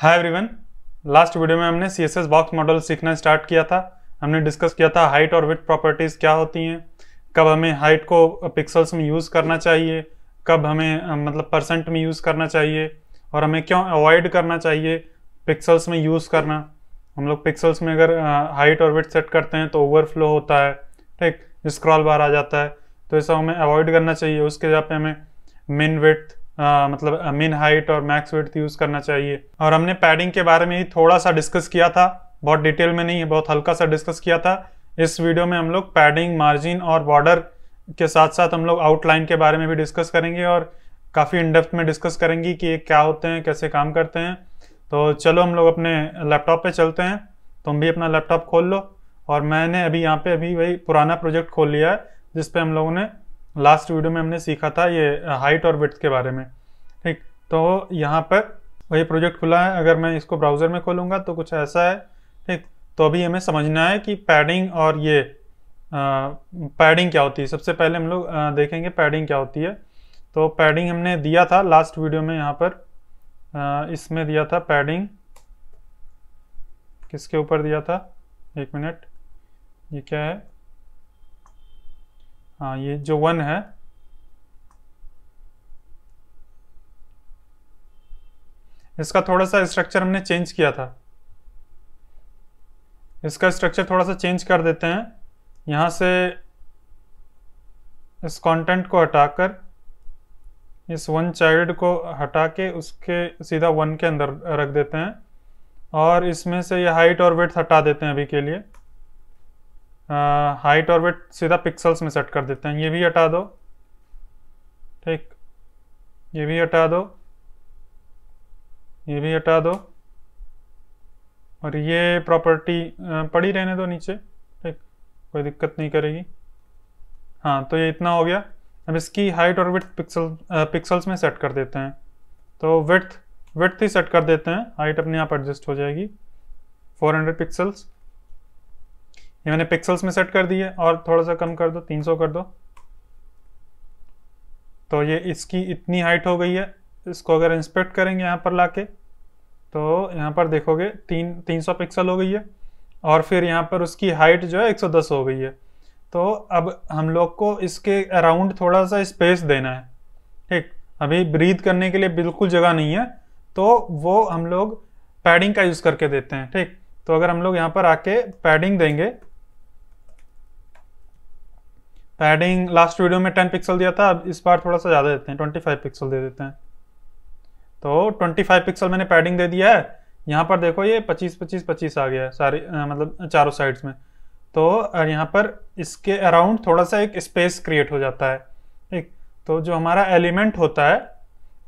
hi everyone last video में हमने C S S box model सीखना स्टार्ट किया था हमने डिस्कस किया था हाइट और विथ प्रॉपर्टीज़ क्या होती हैं कब हमें हाइट को पिक्सल्स में यूज़ करना चाहिए कब हमें मतलब परसेंट में यूज़ करना चाहिए और हमें क्यों अवॉइड करना चाहिए पिक्सल्स में यूज़ करना हम लोग पिक्सल्स में अगर हाइट और विथ सेट करते हैं तो ओवरफ्लो होता है ठीक स्क्रॉल बार आ जाता है तो ऐसा हमें अवॉइड करना चाहिए उसके जहाँ पे हमें मिन विथ आ, मतलब मिन हाइट और मैक्स वेट यूज़ करना चाहिए और हमने पैडिंग के बारे में ही थोड़ा सा डिस्कस किया था बहुत डिटेल में नहीं है बहुत हल्का सा डिस्कस किया था इस वीडियो में हम लोग पैडिंग मार्जिन और बॉर्डर के साथ साथ हम लोग आउटलाइन के बारे में भी डिस्कस करेंगे और काफ़ी इनडेप्थ में डिस्कस करेंगी कि ये क्या होते हैं कैसे काम करते हैं तो चलो हम लोग अपने लैपटॉप पे चलते हैं तुम भी अपना लैपटॉप खोल लो और मैंने अभी यहाँ पे अभी वही पुराना प्रोजेक्ट खोल लिया है जिसपे हम लोगों ने लास्ट वीडियो में हमने सीखा था ये हाइट और विथ के बारे में ठीक तो यहाँ पर वही प्रोजेक्ट खुला है अगर मैं इसको ब्राउज़र में खोलूँगा तो कुछ ऐसा है ठीक तो अभी हमें समझना है कि पैडिंग और ये पैडिंग क्या होती है सबसे पहले हम लोग देखेंगे पैडिंग क्या होती है तो पैडिंग हमने दिया था लास्ट वीडियो में यहाँ पर इसमें दिया था पैडिंग किसके ऊपर दिया था एक मिनट ये क्या है हाँ ये जो वन है इसका थोड़ा सा स्ट्रक्चर हमने चेंज किया था इसका स्ट्रक्चर थोड़ा सा चेंज कर देते हैं यहाँ से इस कंटेंट को हटाकर इस वन चाइल्ड को हटा के उसके सीधा वन के अंदर रख देते हैं और इसमें से ये हाइट और वेट हटा देते हैं अभी के लिए हाइट और वेट सीधा पिक्सल्स में सेट कर देते हैं ये भी हटा दो ठीक ये भी हटा दो ये भी हटा दो और ये प्रॉपर्टी पड़ी रहने दो नीचे ठीक कोई दिक्कत नहीं करेगी हाँ तो ये इतना हो गया अब इसकी हाइट और विथ पिक्सल पिक्सल्स में सेट कर देते हैं तो विथ विथ ही सेट कर देते हैं हाइट अपने आप एडजस्ट हो जाएगी 400 पिक्सल्स ये मैंने पिक्सल्स में सेट कर दिए और थोड़ा सा कम कर दो 300 कर दो तो ये इसकी इतनी हाइट हो गई है इसको अगर इंस्पेक्ट करेंगे यहाँ पर लाके तो यहाँ पर देखोगे तीन तीन सौ पिक्सल हो गई है और फिर यहाँ पर उसकी हाइट जो है 110 हो गई है तो अब हम लोग को इसके अराउंड थोड़ा सा स्पेस देना है ठीक अभी ब्रीथ करने के लिए बिल्कुल जगह नहीं है तो वो हम लोग पैडिंग का यूज़ करके देते हैं ठीक तो अगर हम लोग यहाँ पर आके पैडिंग देंगे पैडिंग लास्ट वीडियो में 10 पिक्सल दिया था अब इस बार थोड़ा सा ज़्यादा देते हैं 25 पिक्सल दे देते हैं तो 25 पिक्सल मैंने पैडिंग दे दिया है यहाँ पर देखो ये 25 25 25 आ गया है सारी आ, मतलब चारों साइड्स में तो यहाँ पर इसके अराउंड थोड़ा सा एक स्पेस क्रिएट हो जाता है ठीक तो जो हमारा एलिमेंट होता है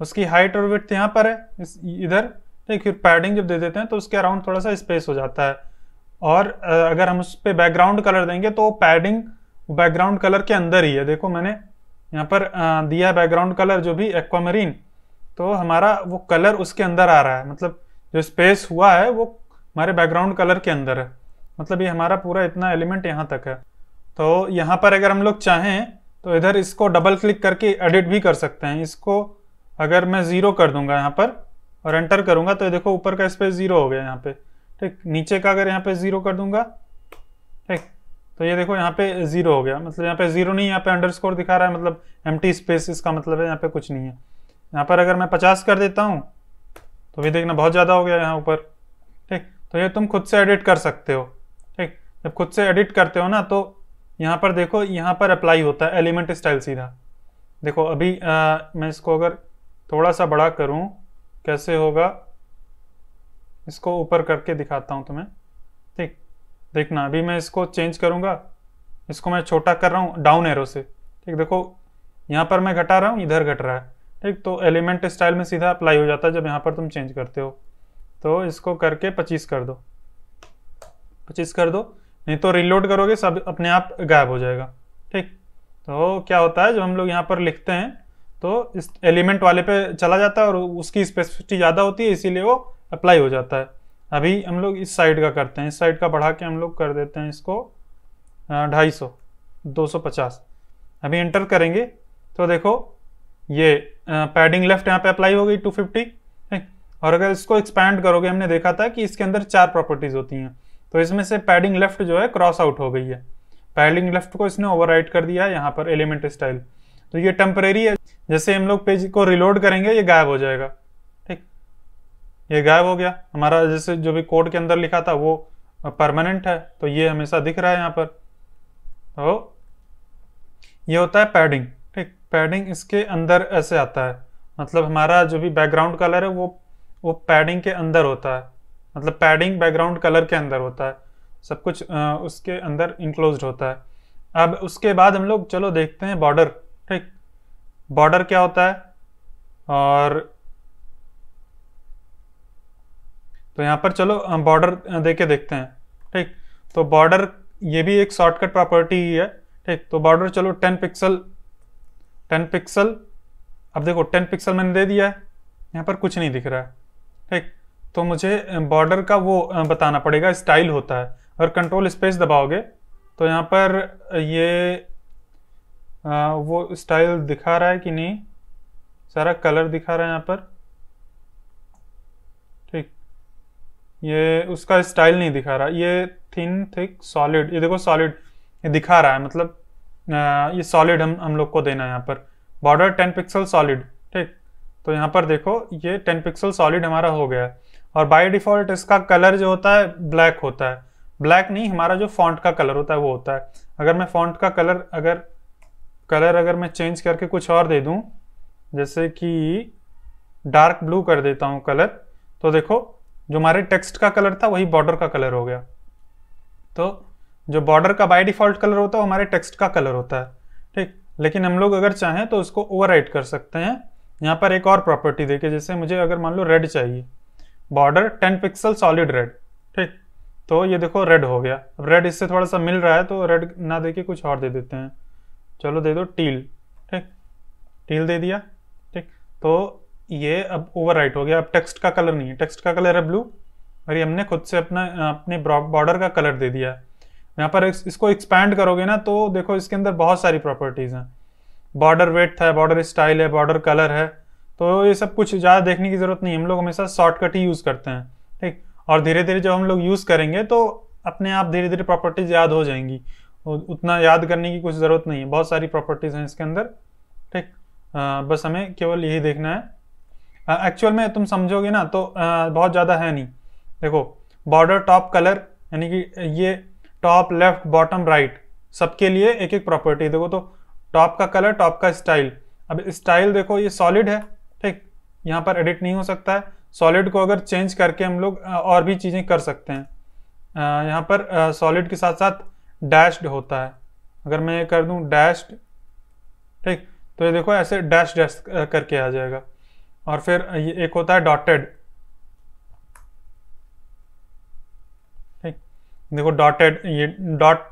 उसकी हाइट और विथ यहाँ पर है इधर ठीक फिर पैडिंग जब दे देते हैं तो उसके अराउंड थोड़ा सा स्पेस हो जाता है और अगर हम उस पर बैकग्राउंड कलर देंगे तो पैडिंग बैकग्राउंड कलर के अंदर ही है देखो मैंने यहाँ पर दिया बैकग्राउंड कलर जो भी एक्वामरीन तो हमारा वो कलर उसके अंदर आ रहा है मतलब जो स्पेस हुआ है वो हमारे बैकग्राउंड कलर के अंदर है मतलब ये हमारा पूरा इतना एलिमेंट यहाँ तक है तो यहाँ पर अगर हम लोग चाहें तो इधर इसको डबल क्लिक करके एडिट भी कर सकते हैं इसको अगर मैं ज़ीरो कर दूंगा यहाँ पर और एंटर करूंगा तो देखो ऊपर का स्पेस ज़ीरो हो गया यहाँ पर ठीक नीचे का अगर यहाँ पर ज़ीरो कर दूंगा ठीक तो ये देखो यहाँ पे ज़ीरो हो गया मतलब यहाँ पे ज़ीरो नहीं यहाँ पे अंडरस्कोर दिखा रहा है मतलब एम्प्टी स्पेस इसका मतलब है यहाँ पे कुछ नहीं है यहाँ पर अगर मैं पचास कर देता हूँ तो भी देखना बहुत ज़्यादा हो गया यहाँ ऊपर ठीक तो ये तुम खुद से एडिट कर सकते हो ठीक जब खुद से एडिट करते हो ना तो यहाँ पर देखो यहाँ पर अप्लाई होता है एलिमेंट स्टाइल सीधा देखो अभी आ, मैं इसको अगर थोड़ा सा बड़ा करूँ कैसे होगा इसको ऊपर करके दिखाता हूँ तुम्हें ठीक देखना अभी मैं इसको चेंज करूँगा इसको मैं छोटा कर रहा हूँ डाउन एरो से ठीक देखो यहाँ पर मैं घटा रहा हूँ इधर घट रहा है ठीक तो एलिमेंट स्टाइल में सीधा अप्लाई हो जाता है जब यहाँ पर तुम चेंज करते हो तो इसको करके पच्चीस कर दो पच्चीस कर दो नहीं तो रिलोड करोगे सब अपने आप गायब हो जाएगा ठीक तो क्या होता है जब हम लोग यहाँ पर लिखते हैं तो इस एलिमेंट वाले पे चला जाता है और उसकी स्पेसिफिसिटी ज़्यादा होती है इसीलिए वो अप्लाई हो जाता है अभी हम लोग इस साइड का करते हैं इस साइड का बढ़ा के हम लोग कर देते हैं इसको ढाई सौ दो सौ पचास अभी इंटर करेंगे तो देखो ये पैडिंग लेफ्ट यहाँ पे अप्लाई हो गई 250 ठीक और अगर इसको एक्सपैंड करोगे हमने देखा था कि इसके अंदर चार प्रॉपर्टीज होती हैं तो इसमें से पैडिंग लेफ्ट जो है क्रॉस आउट हो गई है पैडिंग लेफ्ट को इसने ओवर कर दिया है यहाँ पर एलिमेंट स्टाइल तो ये टेम्परेरी है जैसे हम लोग पेज को रिलोड करेंगे ये गायब हो जाएगा ठीक ये गायब हो गया हमारा जैसे जो भी कोड के अंदर लिखा था वो परमानेंट है तो ये हमेशा दिख रहा है यहाँ पर तो ये होता है पैडिंग पैडिंग इसके अंदर ऐसे आता है मतलब हमारा जो भी बैकग्राउंड कलर है वो वो पैडिंग के अंदर होता है मतलब पैडिंग बैकग्राउंड कलर के अंदर होता है सब कुछ आ, उसके अंदर इंक्लोज होता है अब उसके बाद हम लोग चलो देखते हैं बॉर्डर ठीक बॉर्डर क्या होता है और तो यहाँ पर चलो बॉर्डर दे के देखते हैं ठीक तो बॉर्डर ये भी एक शॉर्टकट प्रॉपर्टी ही है ठीक तो बॉर्डर चलो टेन पिक्सल टेन पिक्सल अब देखो टेन पिक्सल मैंने दे दिया है यहाँ पर कुछ नहीं दिख रहा है ठीक तो मुझे बॉर्डर का वो बताना पड़ेगा स्टाइल होता है अगर कंट्रोल स्पेस दबाओगे तो यहाँ पर ये आ, वो स्टाइल दिखा रहा है कि नहीं सारा कलर दिखा रहा है यहाँ पर ठीक ये उसका स्टाइल नहीं दिखा रहा ये थिन थिक सॉलिड ये देखो सॉलिड ये दिखा रहा है मतलब ये सॉलिड हम हम लोग को देना है यहाँ पर बॉर्डर टेन पिक्सल सॉलिड ठीक तो यहाँ पर देखो ये टेन पिक्सल सॉलिड हमारा हो गया है और बाय डिफॉल्ट इसका कलर जो होता है ब्लैक होता है ब्लैक नहीं हमारा जो फॉन्ट का कलर होता है वो होता है अगर मैं फॉन्ट का कलर अगर कलर अगर मैं चेंज करके कुछ और दे दूँ जैसे कि डार्क ब्लू कर देता हूँ कलर तो देखो जो हमारे टेक्स्ट का कलर था वही बॉर्डर का कलर हो गया तो जो बॉर्डर का बाय डिफॉल्ट कलर होता है हमारे टेक्स्ट का कलर होता है ठीक लेकिन हम लोग अगर चाहें तो उसको ओवर कर सकते हैं यहाँ पर एक और प्रॉपर्टी देखिए जैसे मुझे अगर मान लो रेड चाहिए बॉर्डर 10 पिक्सल सॉलिड रेड ठीक तो ये देखो रेड हो गया अब रेड इससे थोड़ा सा मिल रहा है तो रेड ना दे के कुछ और दे देते हैं चलो दे दो टील ठीक टील दे दिया ठीक तो ये अब ओवर हो गया अब टेक्स्ट का कलर नहीं है टेक्स्ट का कलर है ब्लू और ये हमने खुद से अपना अपने बॉर्डर का कलर दे दिया है यहाँ पर इसको एक्सपैंड करोगे ना तो देखो इसके अंदर बहुत सारी प्रॉपर्टीज़ हैं बॉर्डर वेट है बॉर्डर स्टाइल है बॉर्डर कलर है तो ये सब कुछ ज़्यादा देखने की ज़रूरत नहीं हम लोग हमेशा शॉर्टकट ही यूज़ करते हैं ठीक और धीरे धीरे जब हम लोग यूज़ करेंगे तो अपने आप धीरे धीरे प्रॉपर्टीज़ याद हो जाएंगी उतना याद करने की कुछ ज़रूरत नहीं है बहुत सारी प्रॉपर्टीज़ हैं इसके अंदर ठीक बस हमें केवल यही देखना है एक्चुअल में तुम समझोगे ना तो आ, बहुत ज़्यादा है नहीं देखो बॉर्डर टॉप कलर यानी कि ये टॉप लेफ्ट बॉटम राइट सबके लिए एक एक प्रॉपर्टी देखो तो टॉप का कलर टॉप का स्टाइल अब स्टाइल देखो ये सॉलिड है ठीक यहाँ पर एडिट नहीं हो सकता है सॉलिड को अगर चेंज करके हम लोग और भी चीज़ें कर सकते हैं यहाँ पर सॉलिड के साथ साथ डैश्ड होता है अगर मैं ये कर दूँ डैश्ड ठीक तो ये देखो ऐसे डैश डैश करके आ जाएगा और फिर ये एक होता है डॉटेड देखो डॉटेड ये डॉट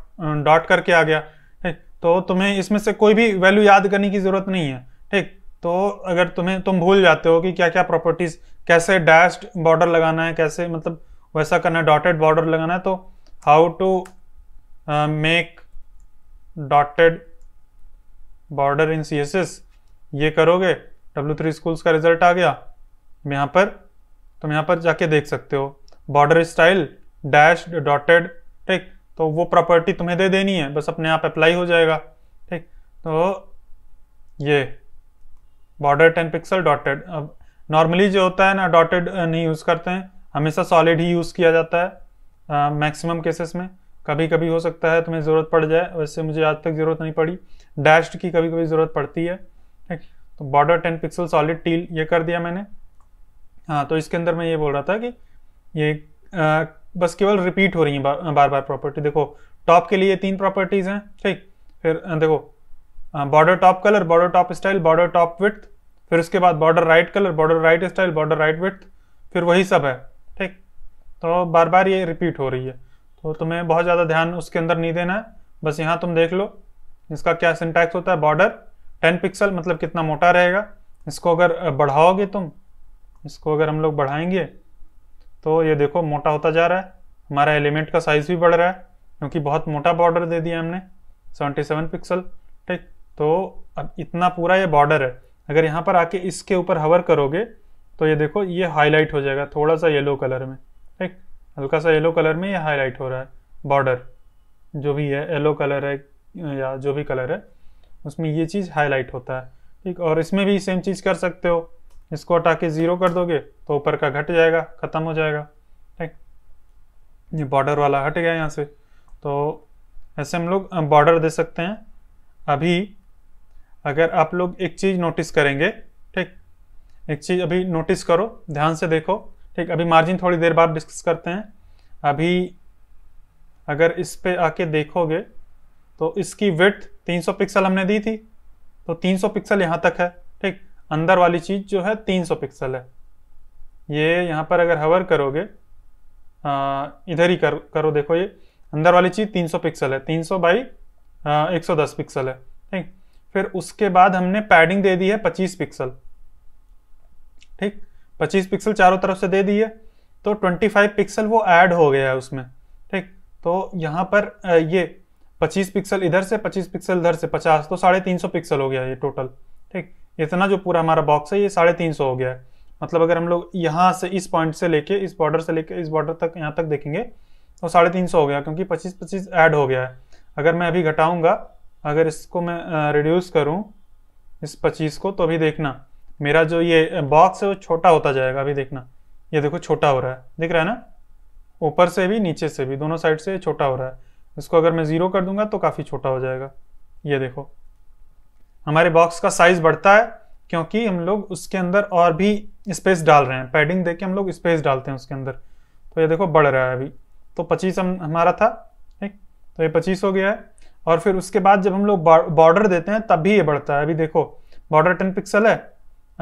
डॉट करके आ गया ठीक तो तुम्हें इसमें से कोई भी वैल्यू याद करने की ज़रूरत नहीं है ठीक तो अगर तुम्हें तुम भूल जाते हो कि क्या क्या प्रॉपर्टीज़ कैसे डैश्ड बॉर्डर लगाना है कैसे मतलब वैसा करना है डॉटेड बॉर्डर लगाना है तो how to make dotted border in C ये करोगे डब्ल्यू थ्री स्कूल्स का रिजल्ट आ गया यहाँ पर तुम यहाँ पर जाके देख सकते हो बॉर्डर स्टाइल डैश डॉटेड ठीक तो वो प्रॉपर्टी तुम्हें दे देनी है बस अपने आप अप्लाई हो जाएगा ठीक तो ये बॉर्डर टेन पिक्सल डॉटेड अब नॉर्मली जो होता है ना डॉटेड नहीं यूज़ करते हैं हमेशा सॉलिड ही यूज़ किया जाता है मैक्सिमम केसेस में कभी कभी हो सकता है तुम्हें ज़रूरत पड़ जाए वैसे मुझे आज तक ज़रूरत नहीं पड़ी डैश की कभी कभी ज़रूरत पड़ती है ठीक तो border ten pixel solid teal ये कर दिया मैंने हाँ तो इसके अंदर मैं ये बोल रहा था कि ये आ, बस केवल रिपीट हो रही हैं बार बार बार प्रॉपर्टी देखो टॉप के लिए तीन प्रॉपर्टीज़ हैं ठीक फिर देखो border top colour border top style border top width फिर उसके बाद border right colour border right style border right width फिर वही सब है ठीक तो बार बार ये रिपीट हो रही है तो तुम्हें बहुत ज़्यादा ध्यान उसके अंदर नहीं देना है बस यहाँ तुम देख लो इसका क्या सिंटैक्स होता है बॉर्डर टेन पिक्सल मतलब कितना मोटा रहेगा इसको अगर बढ़ाओगे तुम इसको अगर हम लोग बढ़ाएंगे तो ये देखो मोटा होता जा रहा है हमारा एलिमेंट का साइज़ भी बढ़ रहा है क्योंकि बहुत मोटा बॉर्डर दे दिया हमने 77 पिक्सल ठीक तो अब इतना पूरा ये बॉर्डर है अगर यहाँ पर आके इसके ऊपर हवर करोगे तो ये देखो ये हाईलाइट हो जाएगा थोड़ा सा येलो कलर में ठीक हल्का सा येलो कलर में ये हाईलाइट हो रहा है बॉर्डर जो भी है येलो कलर है या जो भी कलर है उसमें ये चीज़ हाईलाइट होता है ठीक और इसमें भी सेम चीज़ कर सकते हो इसको हटा के ज़ीरो कर दोगे तो ऊपर का घट जाएगा ख़त्म हो जाएगा ठीक ये बॉर्डर वाला हट गया यहाँ से तो ऐसे हम लोग बॉर्डर दे सकते हैं अभी अगर आप लोग एक चीज़ नोटिस करेंगे ठीक एक चीज़ अभी नोटिस करो ध्यान से देखो ठीक अभी मार्जिन थोड़ी देर बाद डिस्कस करते हैं अभी अगर इस पे आके देखोगे तो इसकी विथ 300 पिक्सल हमने दी थी तो 300 पिक्सल यहाँ तक है ठीक अंदर वाली चीज़ जो है 300 पिक्सल है ये यहाँ पर अगर हवर करोगे आ, इधर ही कर, करो देखो ये अंदर वाली चीज़ 300 पिक्सल है 300 सौ बाई एक पिक्सल है ठीक फिर उसके बाद हमने पैडिंग दे दी है 25 पिक्सल ठीक 25 पिक्सल चारों तरफ से दे दी है तो 25 पिक्सल वो ऐड हो गया है उसमें ठीक तो यहाँ पर ये 25 पिक्सल इधर से 25 पिक्सल इधर से 50 तो साढ़े तीन पिक्सल हो गया ये टोटल ठीक इतना जो पूरा हमारा बॉक्स है ये साढ़े तीन सौ हो गया है मतलब अगर हम लोग यहाँ से इस पॉइंट से लेके इस बॉर्डर से लेके इस बॉर्डर तक यहाँ तक देखेंगे तो साढ़े तीन सौ हो गया क्योंकि पच्चीस पच्चीस ऐड हो गया है अगर मैं अभी घटाऊँगा अगर इसको मैं रिड्यूस करूँ इस पच्चीस को तो अभी देखना मेरा जो ये बॉक्स है वो छोटा होता जाएगा अभी देखना ये देखो छोटा हो रहा है दिख रहा है ना ऊपर से भी नीचे से भी दोनों साइड से छोटा हो रहा है इसको अगर मैं ज़ीरो कर दूंगा तो काफ़ी छोटा हो जाएगा ये देखो हमारे बॉक्स का साइज बढ़ता है क्योंकि हम लोग उसके अंदर और भी स्पेस डाल रहे हैं पैडिंग दे के हम लोग स्पेस डालते हैं उसके अंदर तो ये देखो बढ़ रहा है अभी तो पच्चीस हम हमारा था ठीक तो ये पच्चीस हो गया है और फिर उसके बाद जब हम लोग बॉर्डर देते हैं तब भी ये बढ़ता है अभी देखो बॉर्डर टेन पिक्सल है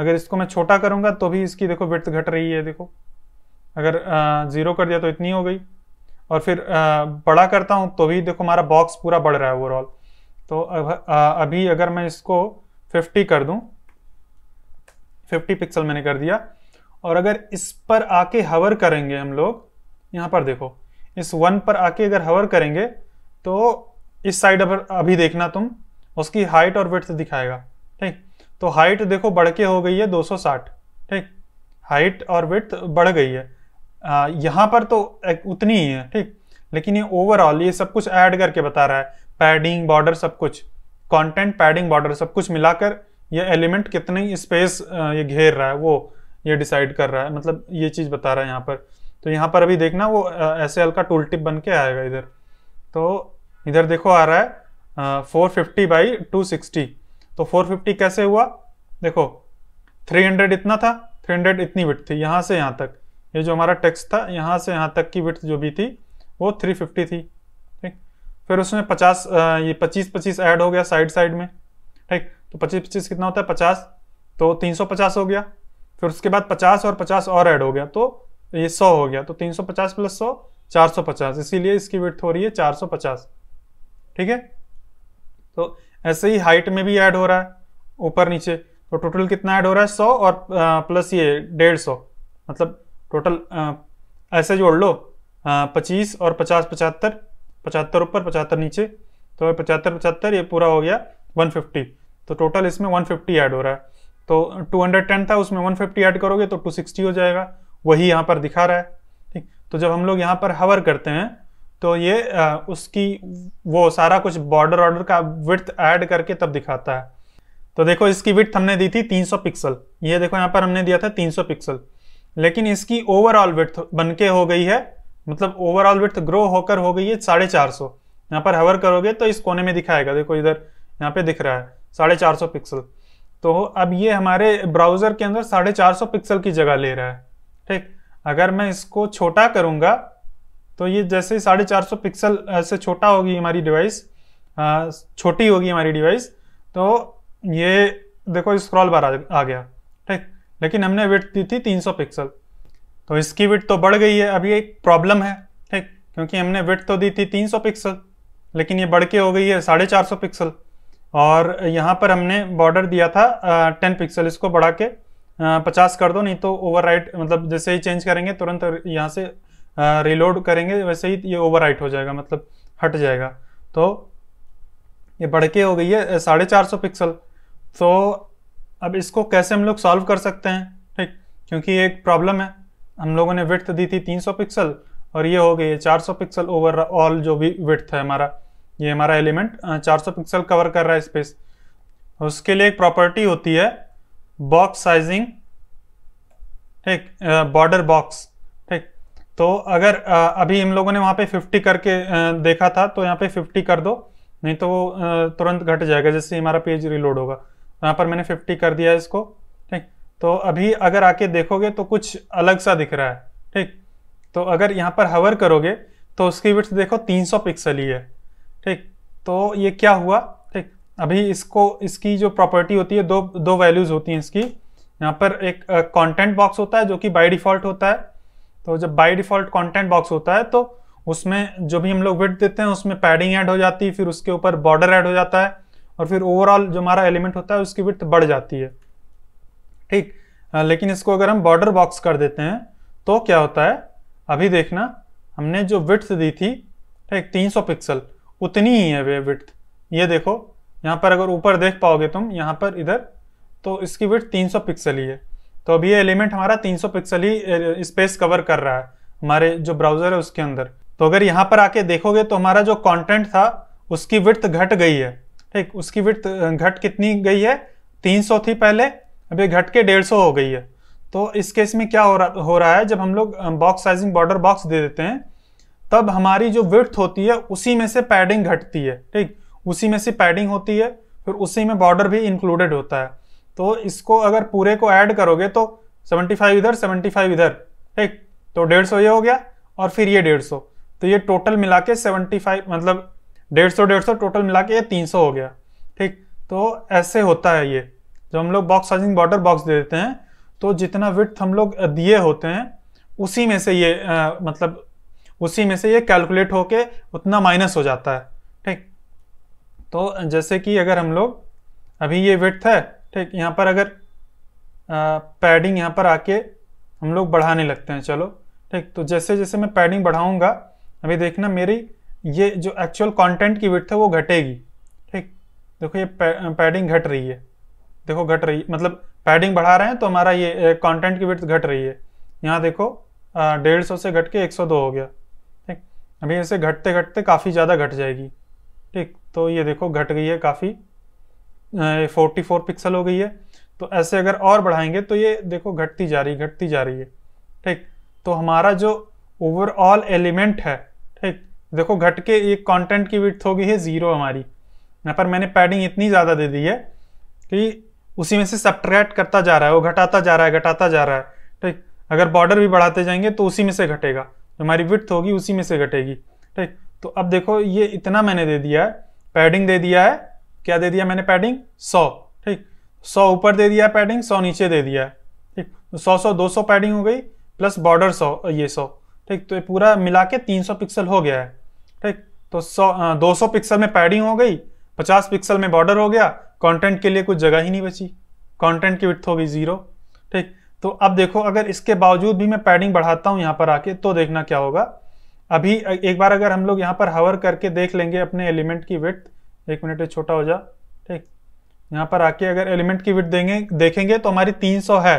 अगर इसको मैं छोटा करूँगा तो भी इसकी देखो विथ घट रही है देखो अगर ज़ीरो कर दिया तो इतनी हो गई और फिर आ, बड़ा करता हूँ तो भी देखो हमारा बॉक्स पूरा बढ़ रहा है ओवरऑल तो अब अभी अगर मैं इसको 50 कर दूं 50 पिक्सल मैंने कर दिया और अगर इस पर आके हवर करेंगे हम लोग यहाँ पर देखो इस वन पर आके अगर हवर करेंगे तो इस साइड पर अभी देखना तुम उसकी हाइट और विथ दिखाएगा ठीक तो हाइट देखो बढ़ के हो गई है 260 ठीक हाइट और विथ बढ़ गई है आ, यहाँ पर तो उतनी ही है ठीक लेकिन ये ओवरऑल ये सब कुछ ऐड करके बता रहा है पैडिंग बॉर्डर सब कुछ कंटेंट पैडिंग बॉर्डर सब कुछ मिलाकर ये एलिमेंट कितनी स्पेस ये घेर रहा है वो ये डिसाइड कर रहा है मतलब ये चीज़ बता रहा है यहाँ पर तो यहाँ पर अभी देखना वो एस हल्का का टूल टिप बन के आएगा इधर तो इधर देखो आ रहा है four fifty by two sixty तो फोर फिफ्टी कैसे हुआ देखो थ्री हंड्रेड इतना था थ्री हंड्रेड इतनी विट थी यहाँ से यहाँ तक ये यह जो हमारा टेक्स्ट था यहाँ से यहाँ तक की विट जो भी थी वो थ्री फिफ्टी थी फिर उसमें पचास ये पच्चीस पच्चीस ऐड हो गया साइड साइड में ठीक तो पच्चीस पच्चीस कितना होता है पचास तो तीन सौ पचास हो गया फिर उसके बाद पचास और पचास और ऐड हो गया तो ये सौ हो गया तो तीन सौ पचास प्लस सौ चार सौ पचास इसीलिए इसकी विथ हो रही है चार सौ पचास ठीक है तो ऐसे ही हाइट में भी ऐड हो रहा है ऊपर नीचे तो टोटल कितना ऐड हो रहा है सौ और प्लस ये डेढ़ सौ मतलब टोटल ऐसे जोड़ लो पच्चीस और पचास पचहत्तर पचहत्तर ऊपर पचहत्तर नीचे तो पचहत्तर पचहत्तर ये पूरा हो गया 150 तो टोटल इसमें 150 ऐड हो रहा है तो 210 था उसमें 150 ऐड करोगे तो 260 हो जाएगा वही यहाँ पर दिखा रहा है ठीक तो जब हम लोग यहाँ पर हवर करते हैं तो ये आ, उसकी वो सारा कुछ बॉर्डर ऑर्डर का विथ ऐड करके तब दिखाता है तो देखो इसकी विथ हमने दी थी 300 पिक्सल ये देखो यहाँ पर हमने दिया था 300 पिक्सल लेकिन इसकी ओवरऑल विथ बनके हो गई है मतलब ओवरऑल विथ ग्रो होकर हो गई है साढ़े चार सौ यहाँ पर हवर करोगे तो इस कोने में दिखाएगा देखो इधर यहाँ पे दिख रहा है साढ़े चार सौ पिक्सल तो अब ये हमारे ब्राउज़र के अंदर साढ़े चार सौ पिक्सल की जगह ले रहा है ठीक अगर मैं इसको छोटा करूँगा तो ये जैसे ही साढ़े चार सौ पिक्सल से छोटा होगी हमारी डिवाइस छोटी होगी हमारी डिवाइस तो ये देखो स्क्रॉल बार आ गया ठीक लेकिन हमने वेट दी थी 300 पिक्सल तो इसकी विट तो बढ़ गई है अब ये एक प्रॉब्लम है ठीक क्योंकि हमने विट तो दी थी 300 पिक्सल लेकिन ये बढ़ के हो गई है साढ़े चार सौ पिक्सल और यहाँ पर हमने बॉर्डर दिया था टेन पिक्सल इसको बढ़ा के पचास कर दो नहीं तो ओवर मतलब जैसे ही चेंज करेंगे तुरंत यहाँ से रिलोड करेंगे वैसे ही ये ओवर हो जाएगा मतलब हट जाएगा तो ये बढ़ के हो गई है साढ़े चार सौ पिक्सल तो अब इसको कैसे हम लोग सॉल्व कर सकते हैं ठीक क्योंकि एक प्रॉब्लम है हम लोगों ने विथ दी थी 300 पिक्सल और ये हो गई है 400 पिक्सल ऑल जो भी विथ है हमारा ये हमारा एलिमेंट 400 पिक्सल कवर कर रहा है स्पेस उसके लिए एक प्रॉपर्टी होती है बॉक्स साइजिंग ठीक बॉर्डर बॉक्स ठीक तो अगर आ, अभी हम लोगों ने वहाँ पे 50 करके आ, देखा था तो यहाँ पे 50 कर दो नहीं तो वो तुरंत घट जाएगा जिससे हमारा पेज रिलोड होगा तो यहाँ पर मैंने फिफ्टी कर दिया इसको तो अभी अगर आके देखोगे तो कुछ अलग सा दिख रहा है ठीक तो अगर यहाँ पर हवर करोगे तो उसकी विट्स देखो 300 पिक्सल ही है ठीक तो ये क्या हुआ ठीक अभी इसको इसकी जो प्रॉपर्टी होती है दो दो वैल्यूज़ होती हैं इसकी यहाँ पर एक कॉन्टेंट बॉक्स होता है जो कि बाई डिफ़ॉल्ट होता है तो जब बाई डिफ़ॉल्ट कॉन्टेंट बॉक्स होता है तो उसमें जो भी हम लोग विट देते हैं उसमें पैडिंग ऐड हो जाती है फिर उसके ऊपर बॉर्डर ऐड हो जाता है और फिर ओवरऑल जो हमारा एलिमेंट होता है उसकी विट बढ़ जाती है ठीक लेकिन इसको अगर हम बॉर्डर बॉक्स कर देते हैं तो क्या होता है अभी देखना हमने जो विथ दी थी ठीक 300 पिक्सल उतनी ही है वे विथ ये देखो यहाँ पर अगर ऊपर देख पाओगे तुम यहाँ पर इधर तो इसकी विथ 300 पिक्सल ही है तो अभी ये एलिमेंट हमारा 300 पिक्सल ही स्पेस कवर कर रहा है हमारे जो ब्राउजर है उसके अंदर तो अगर यहाँ पर आके देखोगे तो हमारा जो कॉन्टेंट था उसकी विथ घट गई है ठीक उसकी विथ घट कितनी गई है तीन थी पहले अभी घट के डेढ़ सौ हो गई है तो इस केस में क्या हो रहा हो रहा है जब हम लोग बॉक्स साइजिंग बॉर्डर बॉक्स दे देते हैं तब हमारी जो विर्थ होती है उसी में से पैडिंग घटती है ठीक उसी में से पैडिंग होती है फिर उसी में बॉर्डर भी इंक्लूडेड होता है तो इसको अगर पूरे को ऐड करोगे तो 75 इधर 75 इधर ठीक तो डेढ़ सौ ये हो गया और फिर ये डेढ़ सौ तो ये टोटल मिला के सेवेंटी फाइव मतलब डेढ़ सौ डेढ़ सौ टोटल मिला के ये तीन सौ हो गया ठीक तो ऐसे होता है ये जब हम लोग बॉक्स साइजिंग बॉर्डर बॉक्स दे देते हैं तो जितना विथ हम लोग दिए होते हैं उसी में से ये आ, मतलब उसी में से ये कैलकुलेट होके उतना माइनस हो जाता है ठीक तो जैसे कि अगर हम लोग अभी ये विथ है ठीक यहाँ पर अगर पैडिंग यहाँ पर आके हम लोग बढ़ाने लगते हैं चलो ठीक तो जैसे जैसे मैं पैडिंग बढ़ाऊँगा अभी देखना मेरी ये जो एक्चुअल कंटेंट की विथ है वो घटेगी ठीक देखो ये पैडिंग घट रही है देखो घट रही मतलब पैडिंग बढ़ा रहे हैं तो हमारा ये कंटेंट की विथ घट रही है यहाँ देखो डेढ़ सौ से घट के एक सौ दो हो गया ठीक अभी ऐसे घटते घटते काफ़ी ज़्यादा घट जाएगी ठीक तो ये देखो घट गई है काफ़ी फोर्टी फोर पिक्सल हो गई है तो ऐसे अगर और बढ़ाएंगे तो ये देखो घटती जा रही घटती जा रही है ठीक तो हमारा जो ओवरऑल एलिमेंट है ठीक देखो घट के एक कंटेंट की विथ हो गई है ज़ीरो हमारी यहाँ पर मैंने पैडिंग इतनी ज़्यादा दे दी है कि उसी में से सब्ट्रैक्ट करता जा रहा है वो घटाता जा रहा है घटाता जा रहा है ठीक अगर बॉर्डर भी बढ़ाते जाएंगे तो उसी में से घटेगा जो हमारी विथ होगी उसी में से घटेगी ठीक तो अब देखो ये इतना मैंने दे दिया है पैडिंग दे दिया है क्या दे दिया मैंने पैडिंग सौ ठीक सौ ऊपर दे दिया है पैडिंग सौ नीचे दे दिया है ठीक तो सौ सौ दो सौ पैडिंग हो गई प्लस बॉर्डर सौ ये सौ ठीक तो ये पूरा मिला के तीन सौ पिक्सल हो गया है ठीक तो सौ दो सौ पिक्सल में पैडिंग हो गई पचास पिक्सल में बॉर्डर हो गया कंटेंट के लिए कुछ जगह ही नहीं बची कंटेंट की विथ होगी ज़ीरो ठीक तो अब देखो अगर इसके बावजूद भी मैं पैडिंग बढ़ाता हूँ यहाँ पर आके तो देखना क्या होगा अभी एक बार अगर हम लोग यहाँ पर हवर करके देख लेंगे अपने एलिमेंट की विथ एक मिनट छोटा हो जा ठीक यहाँ पर आके अगर एलिमेंट की विथ देंगे देखेंगे तो हमारी तीन है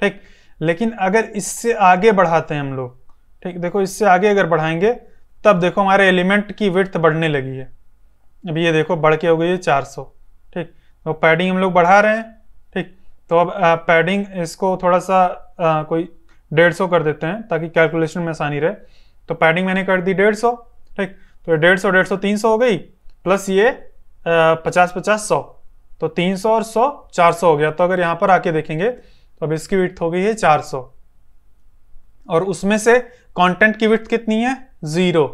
ठीक लेकिन अगर इससे आगे बढ़ाते हैं हम लोग ठीक देखो इससे आगे अगर बढ़ाएंगे तब देखो हमारे एलिमेंट की विथ बढ़ने लगी है अभी ये देखो बढ़ के हो गई है ठीक तो पैडिंग हम लोग बढ़ा रहे हैं ठीक तो अब पैडिंग इसको थोड़ा सा आ, कोई डेढ़ सौ कर देते हैं ताकि कैलकुलेशन में आसानी रहे तो पैडिंग मैंने कर दी डेढ़ सौ ठीक तो डेढ़ सौ डेढ़ सौ तीन सौ हो गई प्लस ये पचास पचास सौ तो तीन सौ और सौ चार सौ हो गया तो अगर यहाँ पर आके देखेंगे तो अब इसकी विथ हो गई है चार सौ और उसमें से कंटेंट की विथ कितनी है जीरो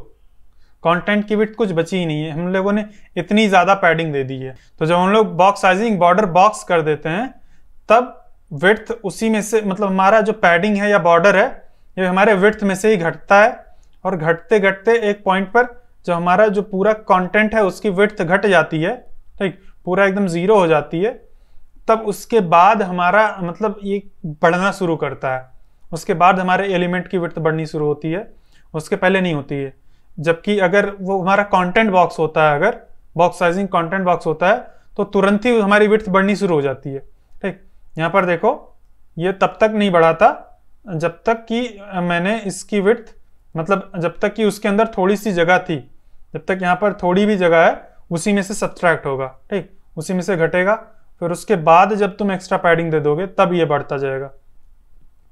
कंटेंट की विथ कुछ बची ही नहीं है हम लोगों ने इतनी ज़्यादा पैडिंग दे दी है तो जब हम लोग बॉक्स साइजिंग बॉर्डर बॉक्स कर देते हैं तब विथ उसी में से मतलब हमारा जो पैडिंग है या बॉर्डर है ये हमारे विथ में से ही घटता है और घटते घटते एक पॉइंट पर जो हमारा जो पूरा कॉन्टेंट है उसकी विथ घट जाती है ठीक पूरा एकदम ज़ीरो हो जाती है तब उसके बाद हमारा मतलब ये बढ़ना शुरू करता है उसके बाद हमारे एलिमेंट की विर्थ बढ़नी शुरू होती है उसके पहले नहीं होती है जबकि अगर वो हमारा कंटेंट बॉक्स होता है अगर बॉक्स साइजिंग कंटेंट बॉक्स होता है तो तुरंत ही हमारी विर्थ बढ़नी शुरू हो जाती है ठीक यहाँ पर देखो ये तब तक नहीं बढ़ाता जब तक कि मैंने इसकी विर्थ मतलब जब तक कि उसके अंदर थोड़ी सी जगह थी जब तक यहाँ पर थोड़ी भी जगह है उसी में से सब्ट्रैक्ट होगा ठीक उसी में से घटेगा फिर उसके बाद जब तुम एक्स्ट्रा पैडिंग दे दोगे तब ये बढ़ता जाएगा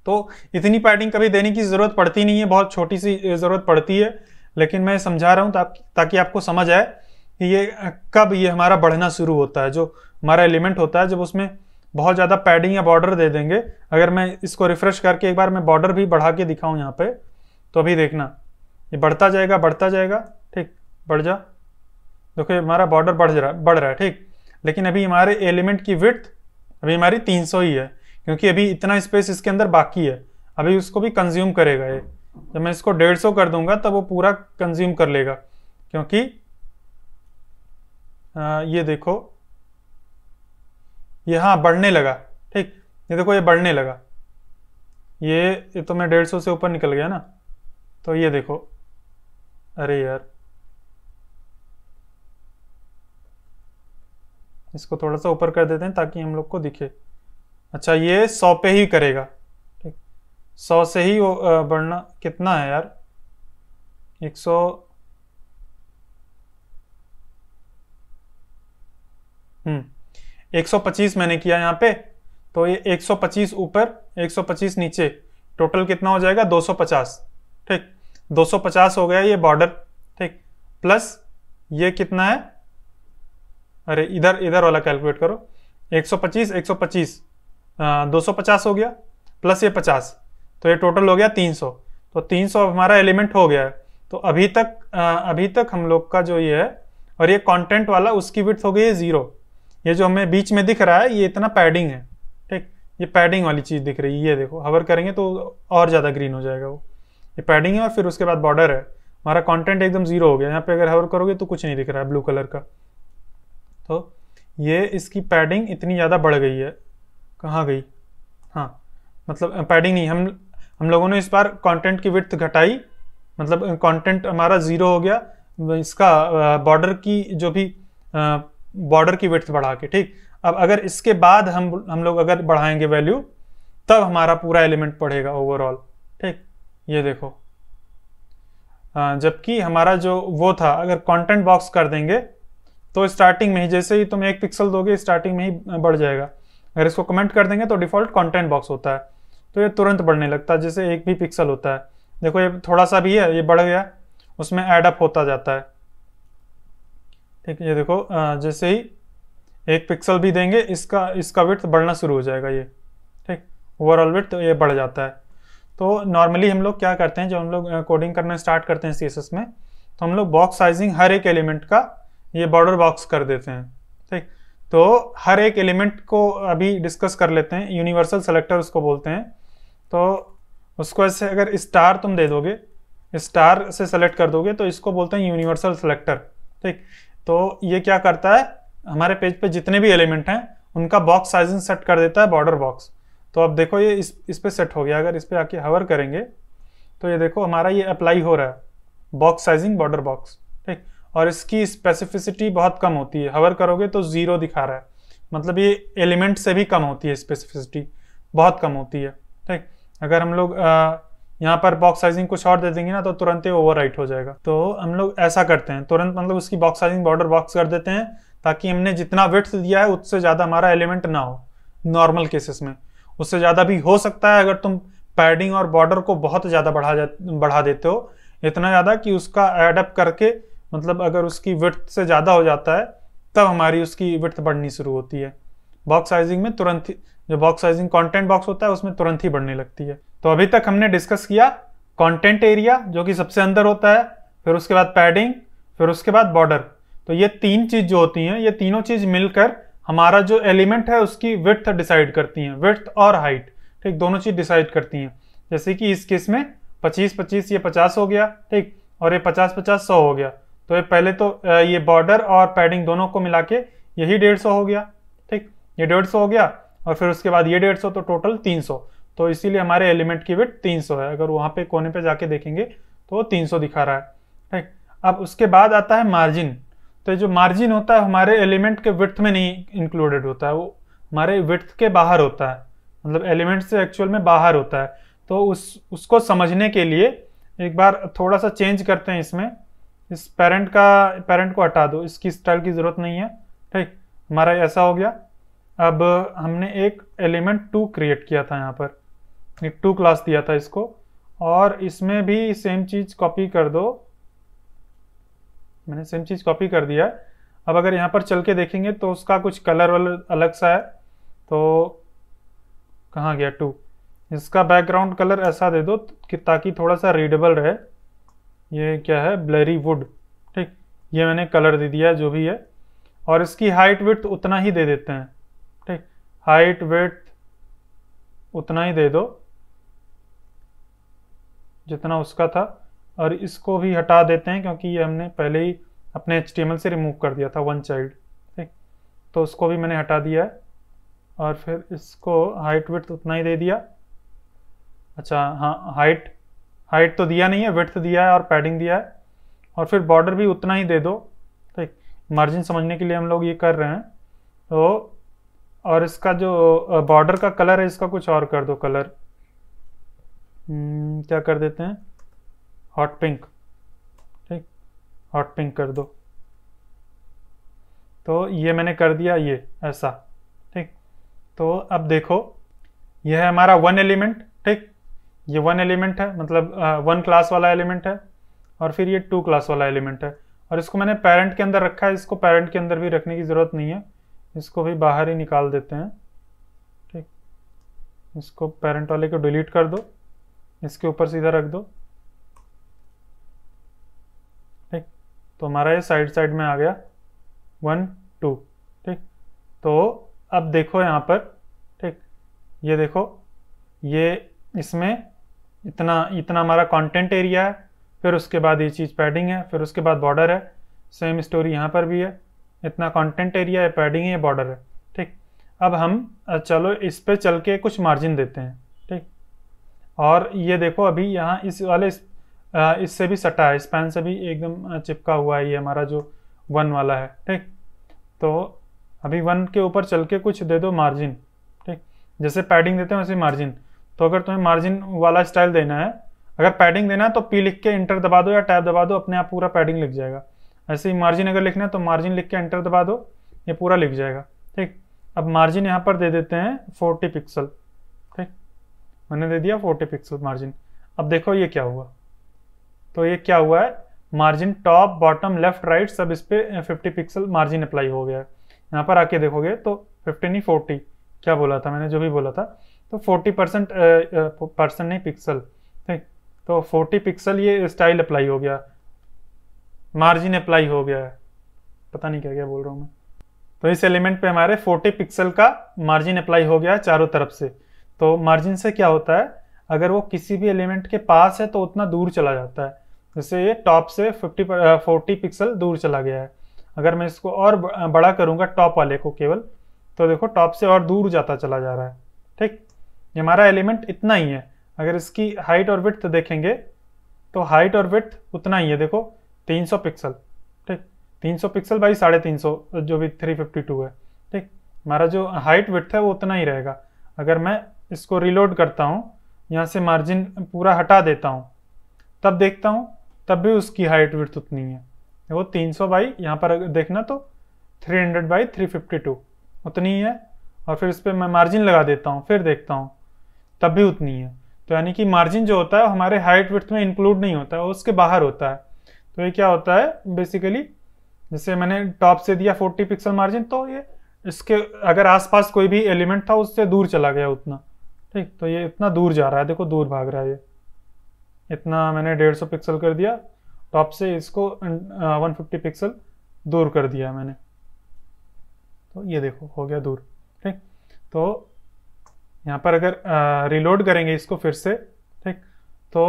तो इतनी पैडिंग कभी देने की ज़रूरत पड़ती नहीं है बहुत छोटी सी ज़रूरत पड़ती है लेकिन मैं समझा रहा हूँ ताकि आपको समझ आए कि ये कब ये हमारा बढ़ना शुरू होता है जो हमारा एलिमेंट होता है जब उसमें बहुत ज़्यादा पैडिंग या बॉर्डर दे देंगे अगर मैं इसको रिफ्रेश करके एक बार मैं बॉर्डर भी बढ़ा के दिखाऊँ यहाँ पे तो अभी देखना ये बढ़ता जाएगा बढ़ता जाएगा ठीक बढ़ जा देखो हमारा बॉर्डर बढ़ रहा बढ़ रहा है ठीक लेकिन अभी हमारे एलिमेंट की विथ अभी हमारी 300 ही है क्योंकि अभी इतना स्पेस इसके अंदर बाकी है अभी उसको भी कंज्यूम करेगा ये जब मैं इसको डेढ़ सौ कर दूंगा तब वो पूरा कंज्यूम कर लेगा क्योंकि आ, ये देखो ये हाँ बढ़ने लगा ठीक ये देखो ये बढ़ने लगा ये, ये तो मैं डेढ़ सौ से ऊपर निकल गया ना तो ये देखो अरे यार इसको थोड़ा सा ऊपर कर देते हैं ताकि हम लोग को दिखे अच्छा ये सौ पे ही करेगा सौ से ही वो बढ़ना कितना है यार एक सौ हम्म पच्चीस मैंने किया यहाँ पे तो ये एक सौ पच्चीस ऊपर एक सौ पच्चीस नीचे टोटल कितना हो जाएगा दो सौ पचास ठीक दो सौ पचास हो गया ये बॉर्डर ठीक प्लस ये कितना है अरे इधर इधर वाला कैलकुलेट करो 125 125 आ, 250 हो गया प्लस ये पचास तो ये टोटल हो गया 300 तो 300 हमारा एलिमेंट हो गया है तो अभी तक अभी तक हम लोग का जो ये है और ये कंटेंट वाला उसकी विथ हो गई है ज़ीरो ये जो हमें बीच में दिख रहा है ये इतना पैडिंग है ठीक ये पैडिंग वाली चीज़ दिख रही है ये देखो हवर करेंगे तो और ज़्यादा ग्रीन हो जाएगा वो ये पैडिंग है और फिर उसके बाद बॉर्डर है हमारा कॉन्टेंट एकदम ज़ीरो हो गया यहाँ पर अगर हवर करोगे तो कुछ नहीं दिख रहा है ब्लू कलर का तो ये इसकी पैडिंग इतनी ज़्यादा बढ़ गई है कहाँ गई हाँ मतलब पैडिंग नहीं हम हम लोगों ने इस बार कंटेंट की विथ घटाई मतलब कंटेंट हमारा ज़ीरो हो गया इसका बॉर्डर की जो भी बॉर्डर की विथ बढ़ा के ठीक अब अगर इसके बाद हम हम लोग अगर बढ़ाएंगे वैल्यू तब हमारा पूरा एलिमेंट पढ़ेगा ओवरऑल ठीक ये देखो जबकि हमारा जो वो था अगर कंटेंट बॉक्स कर देंगे तो स्टार्टिंग में ही जैसे ही तुम एक पिक्सल दोगे स्टार्टिंग में ही बढ़ जाएगा अगर इसको कमेंट कर देंगे तो डिफॉल्ट कंटेंट बॉक्स होता है तो ये तुरंत बढ़ने लगता है जैसे एक भी पिक्सल होता है देखो ये थोड़ा सा भी है ये बढ़ गया उसमें एडअप होता जाता है ठीक ये देखो जैसे ही एक पिक्सल भी देंगे इसका इसका विथ बढ़ना शुरू हो जाएगा ये ठीक ओवरऑल विथ ये बढ़ जाता है तो नॉर्मली हम लोग क्या करते हैं जब हम लोग कोडिंग करना स्टार्ट करते हैं सी में तो हम लोग बॉक्स साइजिंग हर एक एलिमेंट का ये बॉर्डर बॉक्स कर देते हैं ठीक तो हर एक एलिमेंट को अभी डिस्कस कर लेते हैं यूनिवर्सल सेलेक्टर उसको बोलते हैं तो उसको ऐसे अगर स्टार तुम दे दोगे स्टार से सेलेक्ट कर दोगे तो इसको बोलते हैं यूनिवर्सल सेलेक्टर ठीक तो ये क्या करता है हमारे पेज पे जितने भी एलिमेंट हैं उनका बॉक्स साइजिंग सेट कर देता है बॉर्डर बॉक्स तो अब देखो ये इस इस पर सेट हो गया अगर इस पर आके हवर करेंगे तो ये देखो हमारा ये अप्लाई हो रहा है बॉक्स साइजिंग बॉर्डर बॉक्स ठीक और इसकी स्पेसिफिसिटी बहुत कम होती है हवर करोगे तो ज़ीरो दिखा रहा है मतलब ये एलिमेंट से भी कम होती है स्पेसिफिसिटी बहुत कम होती है ठीक अगर हम लोग यहाँ पर बॉक्स साइजिंग कुछ और दे देंगे ना तो तुरंत ही ओवर हो जाएगा तो हम लोग ऐसा करते हैं तुरंत मतलब उसकी बॉक्स साइजिंग बॉर्डर बॉक्स कर देते हैं ताकि हमने जितना विथ दिया है उससे ज़्यादा हमारा एलिमेंट ना हो नॉर्मल केसेस में उससे ज़्यादा भी हो सकता है अगर तुम पैडिंग और बॉर्डर को बहुत ज़्यादा बढ़ा जा बढ़ा देते हो इतना ज़्यादा कि उसका एडअप करके मतलब अगर उसकी विथ से ज़्यादा हो जाता है तब हमारी उसकी विथ बढ़नी शुरू होती है बॉक्स साइजिंग में तुरंत जो बॉक्स साइजिंग कंटेंट बॉक्स होता है उसमें तुरंत ही बढ़ने लगती है तो अभी तक हमने डिस्कस किया कंटेंट एरिया जो कि सबसे अंदर होता है फिर उसके बाद पैडिंग फिर उसके बाद बॉर्डर तो ये तीन चीज जो होती हैं ये तीनों चीज मिलकर हमारा जो एलिमेंट है उसकी विथ डिसाइड करती हैं विथ और हाइट ठीक दोनों चीज डिसाइड करती हैं जैसे कि इस केस में 25 25 ये 50 हो गया ठीक और ये 50 पचास सौ हो गया तो ये पहले तो ये बॉर्डर और पैडिंग दोनों को मिला के यही डेढ़ सौ हो गया ठीक ये डेढ़ सौ हो गया और फिर उसके बाद ये डेढ़ सौ तो टोटल तीन सौ तो इसीलिए हमारे एलिमेंट की वेट तीन सौ है अगर वहाँ पे कोने पे जाके देखेंगे तो वो तीन सौ दिखा रहा है ठीक अब उसके बाद आता है मार्जिन तो जो मार्जिन होता है हमारे एलिमेंट के विथ में नहीं इंक्लूडेड होता है वो हमारे विथ के बाहर होता है मतलब एलिमेंट से एक्चुअल में बाहर होता है तो उस उसको समझने के लिए एक बार थोड़ा सा चेंज करते हैं इसमें इस पेरेंट का पेरेंट को हटा दो इसकी स्टाइल की ज़रूरत नहीं है ठीक हमारा ऐसा हो गया अब हमने एक एलिमेंट टू क्रिएट किया था यहाँ पर एक टू क्लास दिया था इसको और इसमें भी सेम चीज़ कॉपी कर दो मैंने सेम चीज़ कॉपी कर दिया है अब अगर यहाँ पर चल के देखेंगे तो उसका कुछ कलर वलर अलग सा है तो कहाँ गया टू इसका बैकग्राउंड कलर ऐसा दे दो कि ताकि थोड़ा सा रीडेबल रहे ये क्या है ब्लरी वुड ठीक ये मैंने कलर दे दिया जो भी है और इसकी हाइट विथ उतना ही दे देते हैं हाइट वेट उतना ही दे दो जितना उसका था और इसको भी हटा देते हैं क्योंकि ये हमने पहले ही अपने एच से रिमूव कर दिया था वन चाइल्ड ठीक तो उसको भी मैंने हटा दिया है और फिर इसको हाइट वेट उतना ही दे दिया अच्छा हाँ हाइट हाइट तो दिया नहीं है तो दिया है और पैडिंग दिया है और फिर बॉर्डर भी उतना ही दे दो ठीक मार्जिन समझने के लिए हम लोग ये कर रहे हैं तो और इसका जो बॉर्डर का कलर है इसका कुछ और कर दो कलर हम्म, क्या कर देते हैं हॉट पिंक ठीक हॉट पिंक कर दो तो ये मैंने कर दिया ये ऐसा ठीक तो अब देखो यह है हमारा वन एलिमेंट ठीक ये वन एलिमेंट है मतलब वन क्लास वाला एलिमेंट है और फिर ये टू क्लास वाला एलिमेंट है और इसको मैंने पेरेंट के अंदर रखा है इसको पेरेंट के अंदर भी रखने की ज़रूरत नहीं है इसको भी बाहर ही निकाल देते हैं ठीक इसको पेरेंट वाले को डिलीट कर दो इसके ऊपर सीधा रख दो ठीक तो हमारा ये साइड साइड में आ गया वन टू ठीक तो अब देखो यहाँ पर ठीक ये देखो ये इसमें इतना इतना हमारा कंटेंट एरिया है फिर उसके बाद ये चीज़ पैडिंग है फिर उसके बाद बॉर्डर है सेम स्टोरी यहाँ पर भी है इतना कंटेंट एरिया है पैडिंग है बॉर्डर है ठीक अब हम चलो इस पर चल के कुछ मार्जिन देते हैं ठीक और ये देखो अभी यहाँ इस वाले इससे भी सटा है स्पैन से भी एकदम चिपका हुआ है ये हमारा जो वन वाला है ठीक तो अभी वन के ऊपर चल के कुछ दे दो मार्जिन ठीक जैसे पैडिंग देते हैं वैसे मार्जिन तो अगर तुम्हें मार्जिन वाला स्टाइल देना है अगर पैडिंग देना है तो पी लिख के इंटर दबा दो या टैब दबा दो अपने आप पूरा पैडिंग लिख जाएगा ऐसे ही मार्जिन अगर लिखना है तो मार्जिन लिख के एंटर दबा दो ये पूरा लिख जाएगा ठीक अब मार्जिन यहाँ पर दे देते हैं 40 पिक्सल ठीक मैंने दे दिया 40 पिक्सल मार्जिन अब देखो ये क्या हुआ तो ये क्या हुआ है margin top bottom left right सब इस पर फिफ्टी पिक्सल मार्जिन अप्लाई हो गया है यहाँ पर आके देखोगे तो फिफ्टी नहीं फोर्टी क्या बोला था मैंने जो भी बोला था तो फोर्टी परसेंट परसेंट नहीं पिक्सल ठीक तो फोर्टी पिक्सल ये स्टाइल अप्लाई हो गया मार्जिन अप्लाई हो गया है पता नहीं क्या क्या बोल रहा हूँ मैं तो इस एलिमेंट पे हमारे 40 पिक्सल का मार्जिन अप्लाई हो गया है चारों तरफ से तो मार्जिन से क्या होता है अगर वो किसी भी एलिमेंट के पास है तो उतना दूर चला जाता है जैसे ये टॉप से 50 40 पिक्सल दूर चला गया है अगर मैं इसको और बड़ा करूँगा टॉप वाले को केवल तो देखो टॉप से और दूर जाता चला जा रहा है ठीक ये हमारा एलिमेंट इतना ही है अगर इसकी हाइट और विथ देखेंगे तो हाइट और विथ उतना ही है देखो तीन सौ पिक्सल ठीक तीन सौ पिक्सल बाई साढ़े तीन सौ जो भी थ्री फिफ्टी टू है ठीक हमारा जो हाइट विथ है वो उतना ही रहेगा अगर मैं इसको रिलोड करता हूँ यहाँ से मार्जिन पूरा हटा देता हूँ तब देखता हूँ तब भी उसकी हाइट विथ उतनी है वो 300 सौ बाई यहाँ पर देखना तो 300 हंड्रेड बाई थ्री उतनी ही है और फिर इस पर मैं मार्जिन लगा देता हूँ फिर देखता हूँ तब भी उतनी है तो यानी कि मार्जिन जो होता है हमारे हाइट विथ में इंक्लूड नहीं होता है उसके बाहर होता है तो ये क्या होता है बेसिकली जैसे मैंने टॉप से दिया 40 पिक्सल मार्जिन तो ये इसके अगर आसपास कोई भी एलिमेंट था उससे दूर चला गया उतना ठीक तो ये इतना दूर जा रहा है देखो दूर भाग रहा है ये इतना मैंने 150 पिक्सल कर दिया टॉप से इसको वन फिफ्टी पिक्सल दूर कर दिया मैंने तो ये देखो हो गया दूर ठीक तो यहाँ पर अगर रिलोड करेंगे इसको फिर से ठीक तो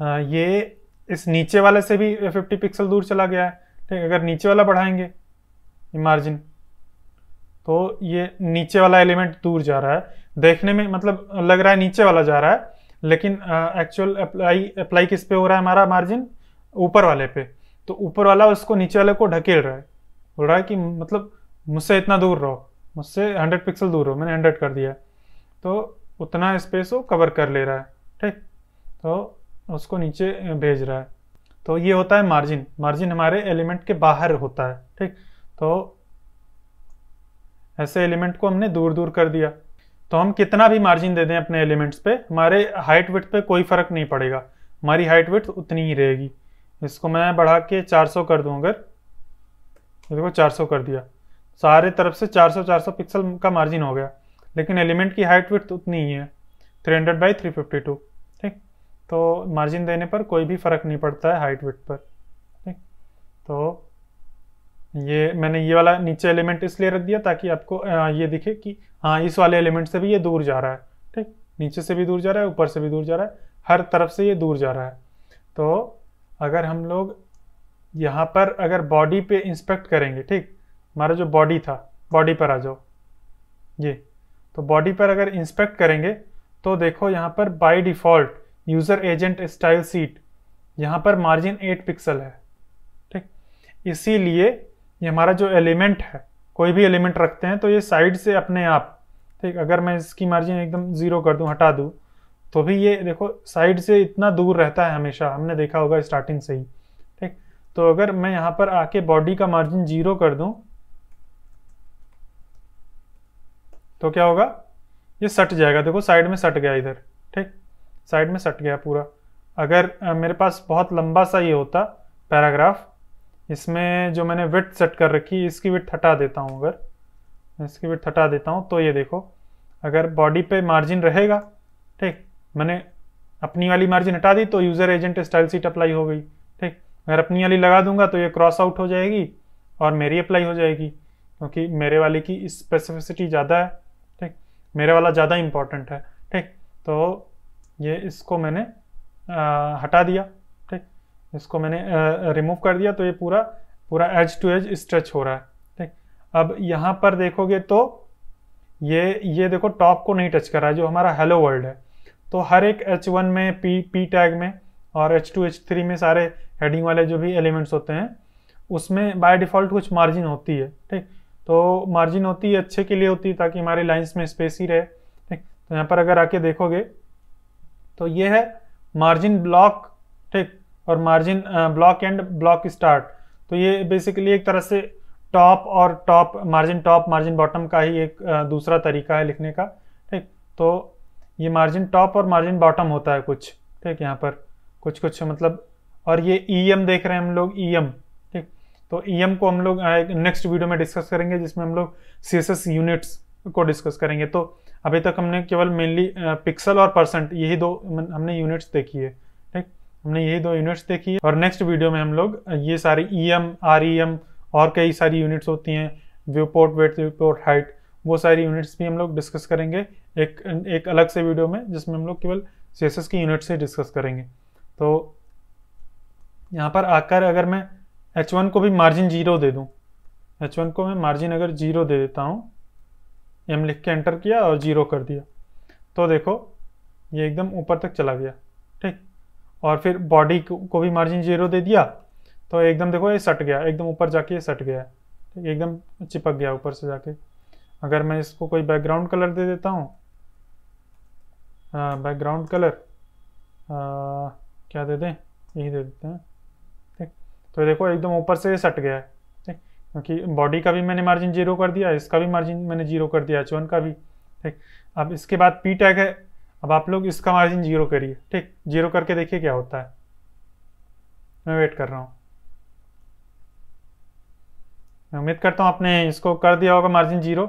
आ, ये इस नीचे वाले से भी 50 पिक्सल दूर चला गया है ठीक अगर नीचे वाला बढ़ाएंगे मार्जिन तो ये नीचे वाला एलिमेंट दूर जा रहा है देखने में मतलब लग रहा है नीचे वाला जा रहा है लेकिन एक्चुअल अप्लाई अप्लाई किस पे हो रहा है हमारा मार्जिन ऊपर वाले पे तो ऊपर वाला उसको नीचे वाले को ढकेल रहा है बोल रहा है कि मतलब मुझसे इतना दूर रहो मुझसे 100 पिक्सल दूर रहो मैंने हंड्रेड कर दिया तो उतना स्पेस वो कवर कर ले रहा है ठीक तो उसको नीचे भेज रहा है तो ये होता है मार्जिन मार्जिन हमारे एलिमेंट के बाहर होता है ठीक तो ऐसे एलिमेंट को हमने दूर दूर कर दिया तो हम कितना भी मार्जिन दे दें अपने एलिमेंट्स पे हमारे हाइट विथ पे कोई फर्क नहीं पड़ेगा हमारी हाइट विथ उतनी ही रहेगी इसको मैं बढ़ा के 400 कर दूँ अगर देखो 400 कर दिया सारे तरफ से 400 400 पिक्सल का मार्जिन हो गया लेकिन एलिमेंट की हाइट विथ उतनी ही है 300 हंड्रेड बाई ठीक तो मार्जिन देने पर कोई भी फ़र्क नहीं पड़ता है हाइट विथ पर ठीक तो ये मैंने ये वाला नीचे एलिमेंट इसलिए रख दिया ताकि आपको ये दिखे कि हाँ इस वाले एलिमेंट से भी ये दूर जा रहा है ठीक नीचे से भी दूर जा रहा है ऊपर से भी दूर जा रहा है हर तरफ से ये दूर जा रहा है तो अगर हम लोग यहाँ पर अगर बॉडी पे इंस्पेक्ट करेंगे ठीक हमारा जो बॉडी था बॉडी पर आ जाओ ये तो बॉडी पर अगर इंस्पेक्ट करेंगे तो देखो यहाँ पर by default user agent style sheet यहाँ पर मार्जिन 8 पिक्सल है ठीक इसीलिए ये हमारा जो एलिमेंट है कोई भी एलिमेंट रखते हैं तो ये साइड से अपने आप ठीक अगर मैं इसकी मार्जिन एकदम ज़ीरो कर दूँ हटा दूँ तो भी ये देखो साइड से इतना दूर रहता है हमेशा हमने देखा होगा स्टार्टिंग से ही ठीक तो अगर मैं यहाँ पर आके बॉडी का मार्जिन जीरो कर दूँ तो क्या होगा ये सट जाएगा देखो साइड में सट गया इधर ठीक साइड में सट गया पूरा अगर मेरे पास बहुत लंबा सा ये होता पैराग्राफ इसमें जो मैंने विथ सेट कर रखी इसकी विथ हटा देता हूँ अगर इसकी विथ हटा देता हूँ तो ये देखो अगर बॉडी पे मार्जिन रहेगा ठीक मैंने अपनी वाली मार्जिन हटा दी तो user agent style sheet apply हो गई ठीक अगर अपनी वाली लगा दूंगा तो ये क्रॉस आउट हो जाएगी और मेरी अप्लाई हो जाएगी क्योंकि मेरे वाले की स्पेसिफिसिटी ज़्यादा है ठीक मेरे वाला ज़्यादा इंपॉर्टेंट है ठीक तो ये इसको मैंने आ, हटा दिया ठीक इसको मैंने रिमूव कर दिया तो ये पूरा पूरा एज टू एज स्ट्रेच हो रहा है ठीक अब यहाँ पर देखोगे तो ये ये देखो टॉप को नहीं टच कर रहा है जो हमारा हेलो वर्ल्ड है तो हर एक एच वन में पी पी टैग में और एच टू एच थ्री में सारे हेडिंग वाले जो भी एलिमेंट्स होते हैं उसमें बाय डिफ़ॉल्ट कुछ मार्जिन होती है ठीक तो मार्जिन होती है अच्छे के लिए होती है ताकि हमारे लाइन्स में स्पेस ही रहे ठीक तो यहाँ पर अगर आके देखोगे तो ये है मार्जिन ब्लॉक ठीक और margin block end block start तो ये बेसिकली एक तरह से टॉप और top margin top margin bottom का ही एक दूसरा तरीका है लिखने का ठीक तो ये मार्जिन टॉप और मार्जिन बॉटम होता है कुछ ठीक यहाँ पर कुछ कुछ मतलब और ये ई e एम देख रहे हैं हम लोग ई e एम ठीक तो ई e एम को हम लोग नेक्स्ट वीडियो में डिस्कस करेंगे जिसमें हम लोग सी यूनिट्स को डिस्कस करेंगे तो अभी तक हमने केवल मेनली पिक्सल और परसेंट यही दो हमने यूनिट्स देखी है ठीक हमने यही दो यूनिट्स देखी है और नेक्स्ट वीडियो में हम लोग ये सारी E M R E M और कई सारी यूनिट्स होती हैं viewport width viewport height वो सारी यूनिट्स भी हम लोग डिस्कस करेंगे एक एक अलग से वीडियो में जिसमें हम लोग केवल सी की यूनिट्स ही डिस्कस करेंगे तो यहाँ पर आकर अगर मैं एच वन को भी मार्जिन जीरो दे दूँ एच वन को मैं मार्जिन अगर जीरो दे देता हूँ एम लिख के एंटर किया और ज़ीरो कर दिया तो देखो ये एकदम ऊपर तक चला गया ठीक और फिर बॉडी को भी मार्जिन जीरो दे दिया तो एकदम देखो ये सट गया एकदम ऊपर जाके ये सट गया है ठीक एकदम चिपक गया ऊपर से जाके अगर मैं इसको कोई बैकग्राउंड कलर दे देता हूँ बैकग्राउंड कलर आ, क्या दे दें यही दे देते हैं ठीक तो देखो एकदम ऊपर से ये सट गया है क्योंकि बॉडी का भी मैंने मार्जिन जीरो कर दिया इसका भी मार्जिन मैंने जीरो कर दिया एच वन का भी ठीक अब इसके बाद पी टैग है अब आप लोग इसका मार्जिन जीरो करिए ठीक जीरो करके देखिए क्या होता है मैं वेट कर रहा हूँ मैं उम्मीद करता हूँ आपने इसको कर दिया होगा मार्जिन जीरो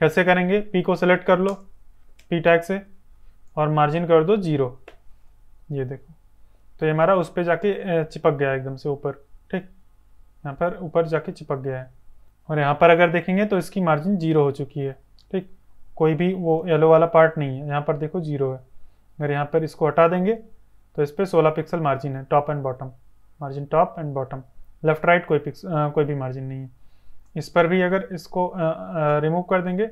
कैसे करेंगे पी को सेलेक्ट कर लो पी टैग से और मार्जिन कर दो जीरो ये देखो तो ये हमारा उस पर जाके चिपक गया एकदम से ऊपर यहाँ पर ऊपर जाके चिपक गया है और यहाँ पर अगर देखेंगे तो इसकी मार्जिन जीरो हो चुकी है ठीक कोई भी वो येलो वाला पार्ट नहीं है यहाँ पर देखो जीरो है अगर यहाँ पर इसको हटा देंगे तो इस पर सोलह पिक्सल मार्जिन है top and bottom margin top and bottom left right कोई पिक्स आ, कोई भी मार्जिन नहीं है इस पर भी अगर इसको रिमूव कर देंगे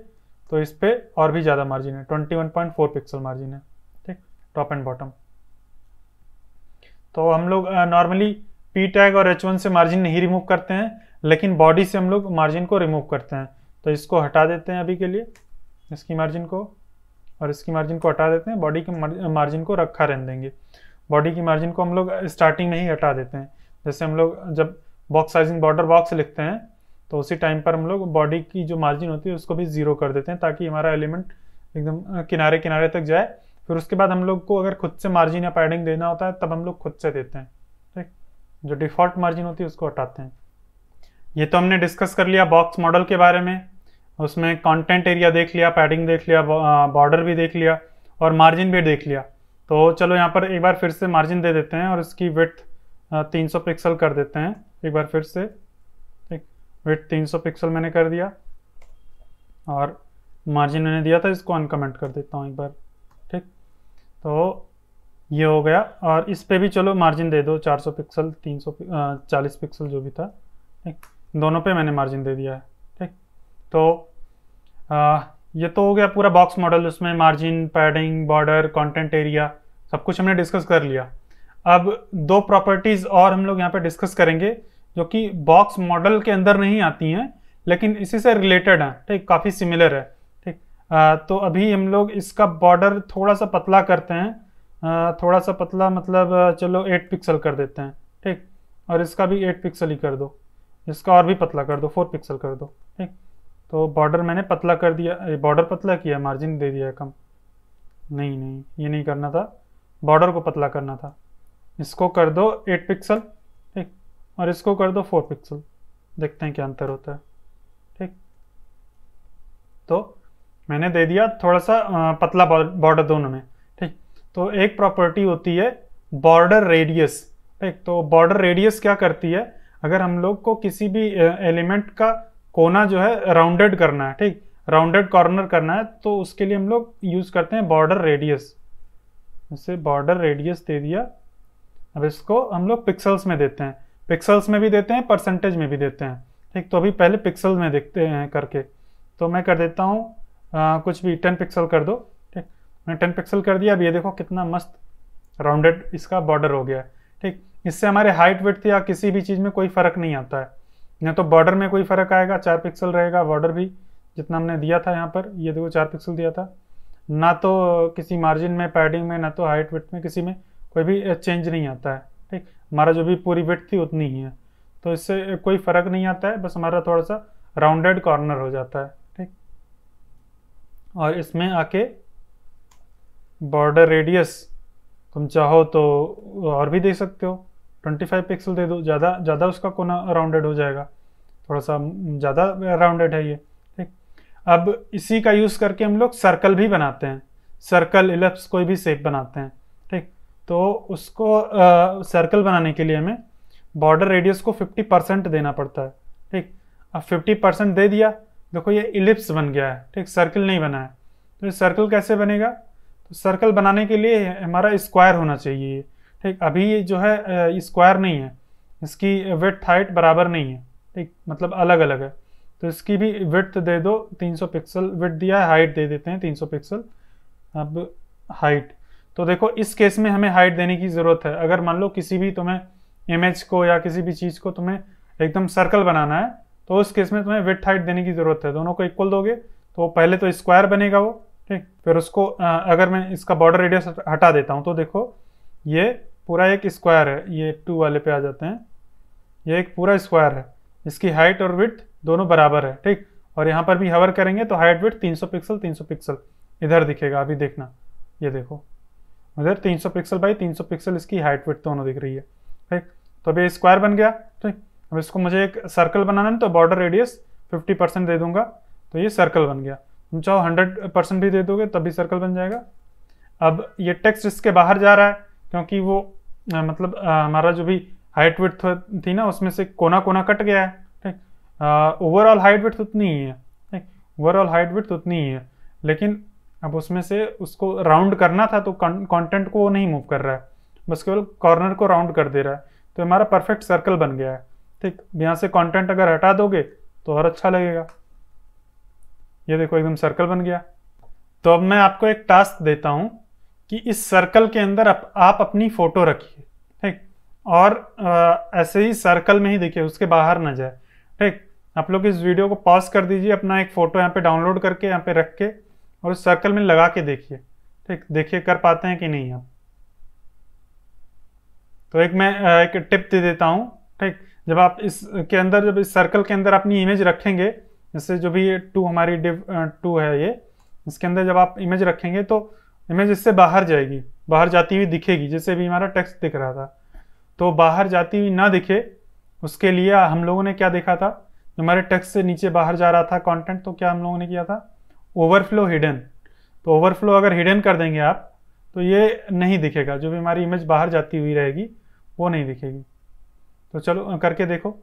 तो इस पर और भी ज़्यादा मार्जिन है twenty one point four pixel margin है ठीक टॉप एंड बॉटम तो हम लोग नॉर्मली पी टैग और एच वन से मार्जिन नहीं रिमूव करते हैं लेकिन बॉडी से हम लोग मार्जिन को रिमूव करते हैं तो इसको हटा देते हैं अभी के लिए इसकी मार्जिन को और इसकी मार्जिन को हटा देते हैं बॉडी के मार्जिन को रखा रहने देंगे बॉडी की मार्जिन को हम लोग स्टार्टिंग में ही हटा देते हैं जैसे हम लोग जब बॉक्स साइजिंग बॉर्डर बॉक्स लिखते हैं तो उसी टाइम पर हम लोग बॉडी की जो मार्जिन होती है उसको भी ज़ीरो कर देते हैं ताकि हमारा एलिमेंट एकदम किनारे किनारे तक जाए फिर उसके बाद हम लोग को अगर खुद से मार्जिन या पैडिंग देना होता है तब हम लोग खुद से देते हैं जो डिफॉल्ट मार्जिन होती है उसको हटाते हैं ये तो हमने डिस्कस कर लिया बॉक्स मॉडल के बारे में उसमें कंटेंट एरिया देख लिया पैडिंग देख लिया बॉर्डर भी देख लिया और मार्जिन भी देख लिया तो चलो यहाँ पर एक बार फिर से मार्जिन दे देते हैं और इसकी विथ 300 पिक्सल कर देते हैं एक बार फिर से ठीक विथ 300 पिक्सल मैंने कर दिया और मार्जिन मैंने दिया था इसको अनकमेंट कर देता हूँ एक बार ठीक तो ये हो गया और इस पे भी चलो मार्जिन दे दो 400 पिक्सल 300 40 पिक्सल जो भी था ठीक दोनों पे मैंने मार्जिन दे दिया है ठीक तो आ, ये तो हो गया पूरा बॉक्स मॉडल उसमें margin padding border content area सब कुछ हमने डिस्कस कर लिया अब दो प्रॉपर्टीज़ और हम लोग यहाँ पे डिस्कस करेंगे जो कि बॉक्स मॉडल के अंदर नहीं आती हैं लेकिन इसी से रिलेटेड हैं ठीक काफ़ी सिमिलर है ठीक तो अभी हम लोग इसका बॉर्डर थोड़ा सा पतला करते हैं थोड़ा सा पतला मतलब चलो एट पिक्सल कर देते हैं ठीक और इसका भी एट पिक्सल ही कर दो इसका और भी पतला कर दो फोर पिक्सल कर दो ठीक तो बॉर्डर मैंने पतला कर दिया बॉर्डर पतला किया मार्जिन दे दिया कम नहीं नहीं ये नहीं करना था बॉर्डर को पतला करना था इसको कर दो एट पिक्सल ठीक और इसको कर दो फोर पिक्सल देखते हैं क्या अंतर होता है ठीक तो मैंने दे दिया थोड़ा सा पतला बॉर्डर दोनों में तो एक प्रॉपर्टी होती है बॉर्डर रेडियस ठीक तो बॉर्डर रेडियस क्या करती है अगर हम लोग को किसी भी एलिमेंट का कोना जो है राउंडेड करना है ठीक राउंडेड कॉर्नर करना है तो उसके लिए हम लोग यूज़ करते हैं बॉर्डर रेडियस जैसे बॉर्डर रेडियस दे दिया अब इसको हम लोग पिक्सल्स में देते हैं पिक्सल्स में भी देते हैं परसेंटेज में भी देते हैं ठीक तो अभी पहले पिक्सल में देखते हैं करके तो मैं कर देता हूँ कुछ भी टेन पिक्सल कर दो मैंने टेन पिक्सल कर दिया अब ये देखो कितना मस्त राउंडेड इसका बॉर्डर हो गया है ठीक इससे हमारे हाइट वेट या किसी भी चीज़ में कोई फ़र्क नहीं आता है ना तो बॉर्डर में कोई फ़र्क आएगा चार पिक्सल रहेगा बॉर्डर भी जितना हमने दिया था यहाँ पर ये देखो चार पिक्सल दिया था ना तो किसी मार्जिन में पैडिंग में ना तो हाइट विथ में किसी में कोई भी चेंज नहीं आता है ठीक हमारा जो भी पूरी विथ थी उतनी ही है तो इससे कोई फ़र्क नहीं आता है बस हमारा थोड़ा सा राउंडेड कॉर्नर हो जाता है ठीक और इसमें आके बॉर्डर रेडियस तुम चाहो तो और भी दे सकते हो 25 पिक्सल दे दो ज़्यादा ज़्यादा उसका कोना राउंडेड हो जाएगा थोड़ा सा ज़्यादा राउंडेड है ये ठीक अब इसी का यूज़ करके हम लोग सर्कल भी बनाते हैं सर्कल इलेप्स कोई भी सेप बनाते हैं ठीक तो उसको आ, सर्कल बनाने के लिए हमें बॉर्डर रेडियस को 50 परसेंट देना पड़ता है ठीक अब 50 परसेंट दे दिया देखो ये इलिप्स बन गया है ठीक सर्कल नहीं बना है तो सर्कल कैसे बनेगा तो सर्कल बनाने के लिए हमारा स्क्वायर होना चाहिए ठीक अभी जो है स्क्वायर नहीं है इसकी विथ हाइट बराबर नहीं है ठीक मतलब अलग अलग है तो इसकी भी विथ दे दो 300 पिक्सल विथ दिया है हाइट दे देते हैं 300 पिक्सल अब हाइट तो देखो इस केस में हमें हाइट देने की ज़रूरत है अगर मान लो किसी भी तुम्हें इमेज को या किसी भी चीज़ को तुम्हें एकदम सर्कल बनाना है तो उस केस में तुम्हें विथ हाइट देने की ज़रूरत है दोनों को इक्वल दोगे तो पहले तो स्क्वायर बनेगा वो ठीक फिर उसको अगर मैं इसका बॉर्डर रेडियस हटा देता हूँ तो देखो ये पूरा एक स्क्वायर है ये टू वाले पे आ जाते हैं ये एक पूरा स्क्वायर है इसकी हाइट और विथ दोनों बराबर है ठीक और यहाँ पर भी हवर करेंगे तो हाइट विथ 300 पिक्सल 300 पिक्सल इधर दिखेगा अभी देखना ये देखो इधर 300 पिक्सल बाई तीन पिक्सल इसकी हाइट विथ दोनों दिख रही है ठीक तो अभी स्क्वायर बन गया ठीक अब इसको मुझे एक सर्कल बनाना है तो बॉर्डर रेडियस 50 परसेंट दे दूंगा तो ये सर्कल बन गया चाहो हंड्रेड परसेंट भी दे दोगे तब भी सर्कल बन जाएगा अब ये टेक्स्ट इसके बाहर जा रहा है क्योंकि वो आ, मतलब आ, हमारा जो भी हाइट विथ थी ना उसमें से कोना कोना कट गया है ठीक ओवरऑल हाइट विथ उतनी ही है ठीक ओवरऑल हाइट विथ उतनी ही है लेकिन अब उसमें से उसको राउंड करना था तो कॉन्टेंट को वो नहीं मूव कर रहा है बस केवल कॉर्नर को राउंड कर दे रहा है तो हमारा परफेक्ट सर्कल बन गया है ठीक यहाँ से कॉन्टेंट अगर हटा दोगे तो और अच्छा लगेगा ये देखो एकदम सर्कल बन गया तो अब मैं आपको एक टास्क देता हूँ कि इस सर्कल के अंदर आप, आप अपनी फोटो रखिए ठीक और आ, ऐसे ही सर्कल में ही देखिए उसके बाहर ना जाए ठीक आप लोग इस वीडियो को पॉज कर दीजिए अपना एक फ़ोटो यहाँ पे डाउनलोड करके यहाँ पे रख के और उस सर्कल में लगा के देखिए ठीक देखिए कर पाते हैं कि नहीं आप तो एक मैं एक टिप दे देता हूँ ठीक जब आप इसके अंदर जब इस सर्कल के अंदर अपनी इमेज रखेंगे जैसे जो भी टू हमारी डिव टू है ये इसके अंदर जब आप इमेज रखेंगे तो इमेज इससे बाहर जाएगी बाहर जाती हुई दिखेगी जैसे भी हमारा टेक्स्ट दिख रहा था तो बाहर जाती हुई ना दिखे उसके लिए हम लोगों ने क्या देखा था जो हमारे टेक्स्ट से नीचे बाहर जा रहा था कंटेंट तो क्या हम लोगों ने किया था ओवरफ्लो हिडन तो ओवरफ्लो अगर हिडन कर देंगे आप तो ये नहीं दिखेगा जो भी हमारी इमेज बाहर जाती हुई रहेगी वो नहीं दिखेगी तो चलो करके देखो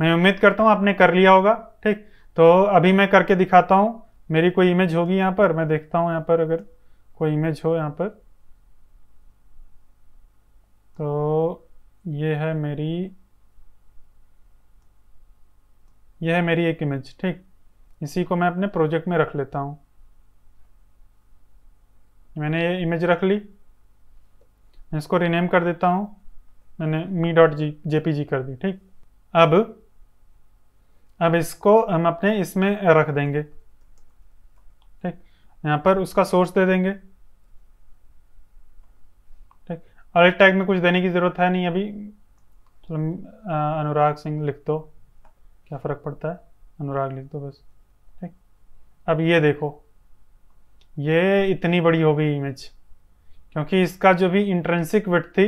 मैं उम्मीद करता हूँ आपने कर लिया होगा ठीक तो अभी मैं करके दिखाता हूँ मेरी कोई इमेज होगी यहाँ पर मैं देखता हूँ यहाँ पर अगर कोई इमेज हो यहाँ पर तो ये है मेरी ये है मेरी एक इमेज ठीक इसी को मैं अपने प्रोजेक्ट में रख लेता हूँ मैंने ये इमेज रख ली मैं इसको रिनेम कर देता हूँ मैंने मी डॉट जी जे कर दी ठीक अब अब इसको हम अपने इसमें रख देंगे ठीक यहाँ पर उसका सोर्स दे देंगे ठीक और एक टैग में कुछ देने की ज़रूरत है नहीं अभी चलो अनुराग सिंह लिख दो क्या फ़र्क पड़ता है अनुराग लिख दो बस ठीक अब ये देखो ये इतनी बड़ी हो गई इमेज क्योंकि इसका जो भी इंट्रेंसिक विट थी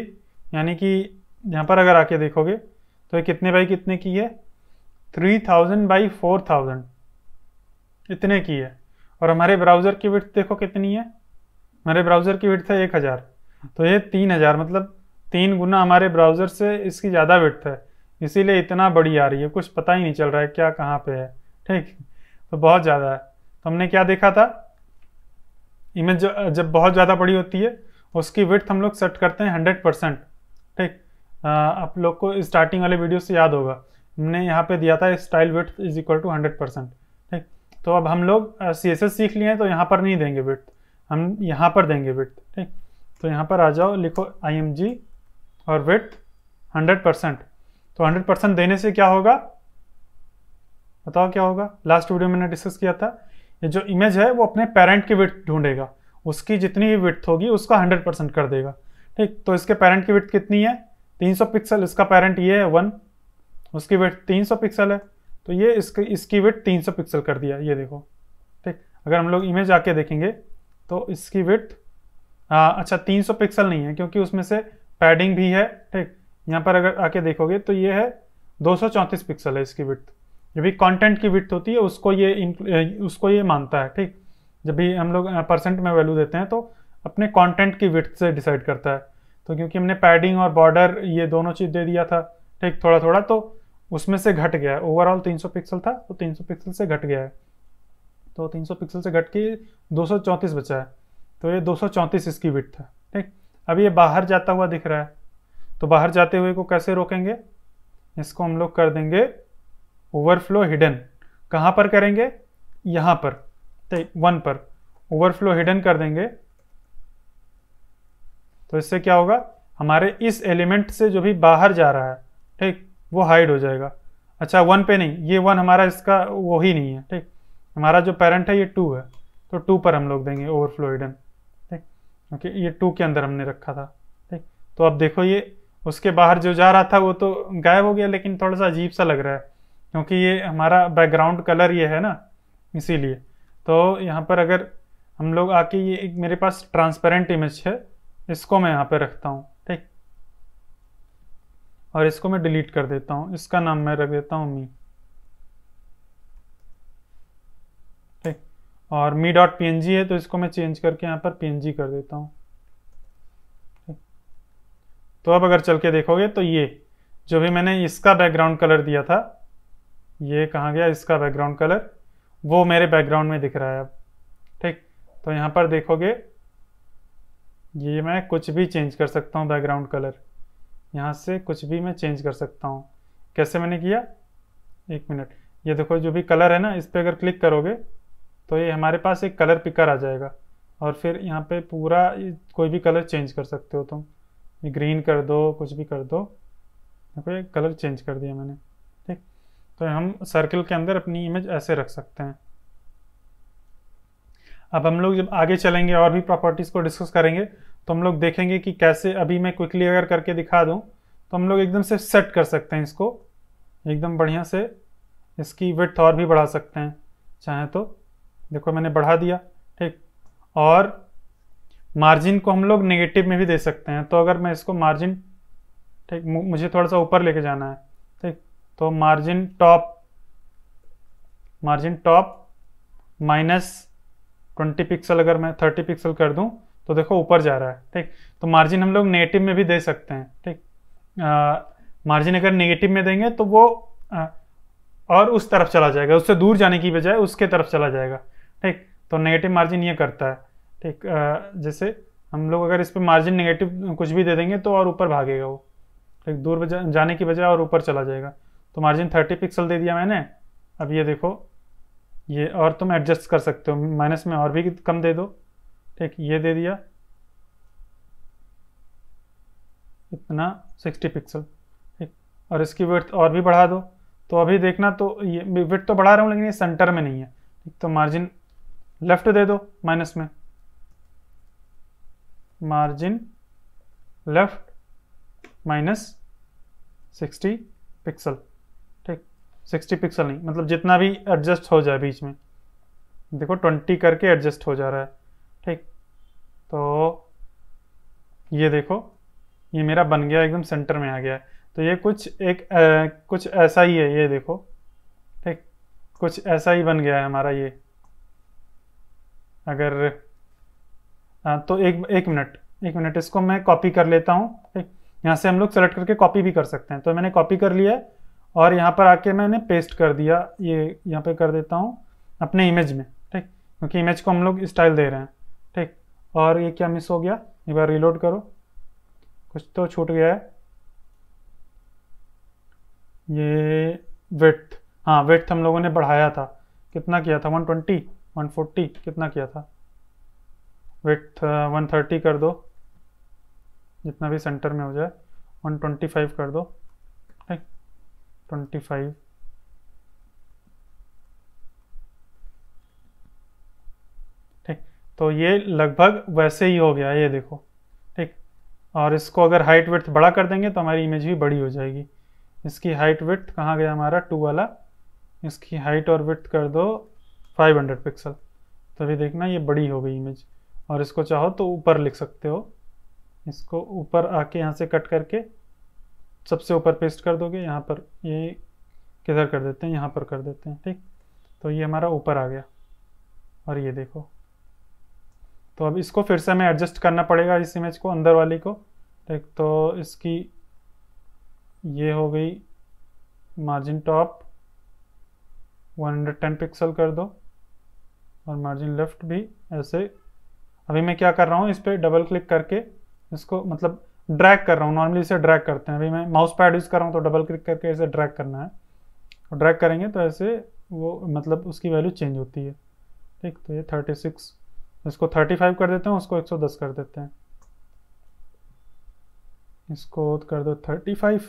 यानी कि यहाँ पर अगर आके देखोगे तो ये कितने बाई कितने की है three thousand by four thousand इतने की है और हमारे ब्राउज़र की विथ देखो कितनी है हमारे ब्राउज़र की विथ है एक हज़ार तो ये तीन हज़ार मतलब तीन गुना हमारे ब्राउज़र से इसकी ज़्यादा विथ है इसीलिए इतना बड़ी आ रही है कुछ पता ही नहीं चल रहा है क्या कहाँ पे है ठीक तो बहुत ज़्यादा है तो हमने क्या देखा था इमेज जब बहुत ज़्यादा बड़ी होती है उसकी विथ हम लोग सेट करते हैं हंड्रेड परसेंट ठीक आप लोग को स्टार्टिंग वाले वीडियो से याद होगा हमने यहाँ पे दिया था style width is equal to hundred percent ठीक तो अब हम लोग सी एस एस सीख लिए हैं तो यहाँ पर नहीं देंगे विथ हम यहाँ पर देंगे विथ ठीक तो यहाँ पर आ जाओ लिखो आई एम जी और विथ हंड्रेड परसेंट तो हंड्रेड परसेंट देने से क्या होगा बताओ क्या होगा लास्ट वीडियो मैंने डिस्कस किया था ये जो इमेज है वो अपने पेरेंट की विथ ढूंढेगा उसकी जितनी भी विथ होगी उसका हंड्रेड परसेंट कर देगा ठीक तो इसके पेरेंट की विथ कितनी है 300 पिक्सल इसका पेरेंट ये है वन उसकी वेट 300 पिक्सल है तो ये इसकी इसकी वेट 300 पिक्सल कर दिया ये देखो ठीक अगर हम लोग इमेज आके देखेंगे तो इसकी वेट आ, अच्छा 300 पिक्सल नहीं है क्योंकि उसमें से पैडिंग भी है ठीक यहाँ पर अगर आके देखोगे तो ये है दो पिक्सल है इसकी विथ जब भी कॉन्टेंट की विथ होती है उसको ये उसको ये मानता है ठीक जब भी हम लोग परसेंट में वैल्यू देते हैं तो अपने कंटेंट की विथ से डिसाइड करता है तो क्योंकि हमने पैडिंग और बॉर्डर ये दोनों चीज़ दे दिया था ठीक थोड़ा थोड़ा तो उसमें से घट गया है ओवरऑल 300 पिक्सल था तो 300 पिक्सल से घट गया है तो 300 पिक्सल से घट के दो बचा है तो ये दो इसकी विट था ठीक अब ये बाहर जाता हुआ दिख रहा है तो बाहर जाते हुए को कैसे रोकेंगे इसको हम लोग कर देंगे ओवरफ्लो हिडन कहाँ पर करेंगे यहाँ पर वन पर ओवरफ्लो हिडन कर देंगे तो इससे क्या होगा हमारे इस एलिमेंट से जो भी बाहर जा रहा है ठीक वो हाइड हो जाएगा अच्छा वन पे नहीं ये वन हमारा इसका वो ही नहीं है ठीक हमारा जो पेरेंट है ये टू है तो टू पर हम लोग देंगे ओवर फ्लोइडन ठीक ओके ये टू के अंदर हमने रखा था ठीक तो अब देखो ये उसके बाहर जो जा रहा था वो तो गायब हो गया लेकिन थोड़ा सा अजीब सा लग रहा है क्योंकि ये हमारा बैकग्राउंड कलर ये है ना इसीलिए तो यहाँ पर अगर हम लोग आके ये मेरे पास ट्रांसपेरेंट इमेज है इसको मैं यहाँ पर रखता हूँ और इसको मैं डिलीट कर देता हूँ इसका नाम मैं रख देता हूँ मी ठीक और मी डॉट पी है तो इसको मैं चेंज करके यहाँ पर पी कर देता हूँ तो अब अगर चल के देखोगे तो ये जो भी मैंने इसका बैकग्राउंड कलर दिया था ये कहाँ गया इसका बैकग्राउंड कलर वो मेरे बैकग्राउंड में दिख रहा है अब ठीक तो यहाँ पर देखोगे ये मैं कुछ भी चेंज कर सकता हूँ बैकग्राउंड कलर यहाँ से कुछ भी मैं चेंज कर सकता हूँ कैसे मैंने किया एक मिनट ये देखो जो भी कलर है ना इस पर अगर क्लिक करोगे तो ये हमारे पास एक कलर पिकर आ जाएगा और फिर यहाँ पे पूरा कोई भी कलर चेंज कर सकते हो तुम ये ग्रीन कर दो कुछ भी कर दो देखो ये कलर चेंज कर दिया मैंने ठीक तो हम सर्कल के अंदर अपनी इमेज ऐसे रख सकते हैं अब हम लोग जब आगे चलेंगे और भी प्रॉपर्टीज़ को डिस्कस करेंगे तो हम लोग देखेंगे कि कैसे अभी मैं क्विकली अगर करके दिखा दूँ तो हम लोग एकदम से सेट कर सकते हैं इसको एकदम बढ़िया से इसकी विथ और भी बढ़ा सकते हैं चाहें तो देखो मैंने बढ़ा दिया ठीक और मार्जिन को हम लोग नेगेटिव में भी दे सकते हैं तो अगर मैं इसको मार्जिन ठीक मुझे थोड़ा सा ऊपर लेके जाना है ठीक तो margin top margin top minus twenty pixel अगर मैं थर्टी पिक्सल कर दूँ तो देखो ऊपर जा रहा है ठीक तो मार्जिन हम लोग नेगेटिव में भी दे सकते हैं ठीक मार्जिन अगर नेगेटिव में देंगे तो वो आ, और उस तरफ चला जाएगा उससे दूर जाने की बजाय उसके तरफ चला जाएगा ठीक तो नेगेटिव मार्जिन ये करता है ठीक जैसे हम लोग अगर इस पर मार्जिन नेगेटिव कुछ भी दे देंगे तो और ऊपर भागेगा वो ठीक दूर जाने की बजाय और ऊपर चला जाएगा तो मार्जिन थर्टी पिक्सल दे दिया मैंने अब ये देखो ये और तुम एडजस्ट कर सकते हो माइनस में और भी कम दे दो ठीक ये दे दिया इतना 60 पिक्सल ठीक और इसकी विर्थ और भी बढ़ा दो तो अभी देखना तो ये विथ तो बढ़ा रहा हूँ लेकिन ये सेंटर में नहीं है ठीक तो मार्जिन लेफ्ट दे दो माइनस में margin left minus 60 pixel sixty pixel नहीं मतलब जितना भी एडजस्ट हो जाए बीच में देखो ट्वेंटी करके एडजस्ट हो जा रहा है ठीक तो ये देखो ये मेरा बन गया एकदम सेंटर में आ गया है तो ये कुछ एक आ, कुछ ऐसा ही है ये देखो ठीक कुछ ऐसा ही बन गया है हमारा ये अगर आ, तो एक एक मिनट एक मिनट इसको मैं कॉपी कर लेता हूँ ठीक यहाँ से हम लोग सेलेक्ट करके कॉपी भी कर सकते हैं तो मैंने कॉपी कर लिया है और यहाँ पर आके मैंने पेस्ट कर दिया ये यहाँ पे कर देता हूँ अपने इमेज में ठीक क्योंकि इमेज को हम लोग स्टाइल दे रहे हैं ठीक और ये क्या मिस हो गया एक बार रिलोड करो कुछ तो छूट गया है ये वेट हाँ वेट हम लोगों ने बढ़ाया था कितना किया था 120 140 कितना किया था वेट uh, 130 कर दो जितना भी सेंटर में हो जाए 125 कर दो ट्वेंटी फाइव ठीक तो ये लगभग वैसे ही हो गया ये देखो ठीक और इसको अगर हाइट विथ बड़ा कर देंगे तो हमारी इमेज भी बड़ी हो जाएगी इसकी हाइट विथ कहाँ गया हमारा टू वाला इसकी हाइट और विथ कर दो 500 पिक्सल तभी देखना ये बड़ी हो गई इमेज और इसको चाहो तो ऊपर लिख सकते हो इसको ऊपर आके यहाँ से कट करके सबसे ऊपर पेस्ट कर दोगे यहाँ पर ये किधर कर देते हैं यहाँ पर कर देते हैं ठीक तो ये हमारा ऊपर आ गया और ये देखो तो अब इसको फिर से हमें एडजस्ट करना पड़ेगा इस इमेज को अंदर वाली को ठीक तो इसकी ये हो गई मार्जिन टॉप 110 पिक्सल कर दो और मार्जिन लेफ्ट भी ऐसे अभी मैं क्या कर रहा हूँ इस पर डबल क्लिक करके इसको मतलब ड्रैग कर रहा हूँ नॉर्मली इसे ड्रैग करते हैं अभी मैं माउस पैड यूज़ कर रहा हूँ तो डबल क्लिक करके इसे ड्रैग करना है तो ड्रैग करेंगे तो ऐसे वो मतलब उसकी वैल्यू चेंज होती है ठीक तो ये थर्टी सिक्स इसको थर्टी फाइव कर देते हैं उसको एक सौ दस कर देते हैं इसको कर दो थर्टी फाइव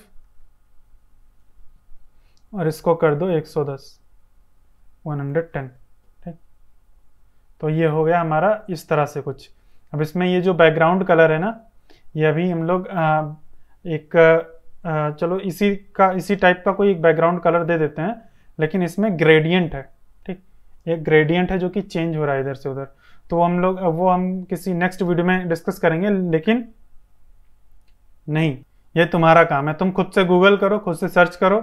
और इसको कर दो एक सौ दस वन हंड्रेड टेन ठीक तो ये हो गया हमारा इस तरह से कुछ अब इसमें ये जो बैकग्राउंड कलर है ना यह भी हम लोग एक चलो इसी का इसी टाइप का कोई एक बैकग्राउंड कलर दे देते हैं लेकिन इसमें ग्रेडियंट है ठीक एक ग्रेडियंट है जो कि चेंज हो रहा है इधर से उधर तो हम लोग वो हम किसी नेक्स्ट वीडियो में डिस्कस करेंगे लेकिन नहीं ये तुम्हारा काम है तुम खुद से गूगल करो खुद से सर्च करो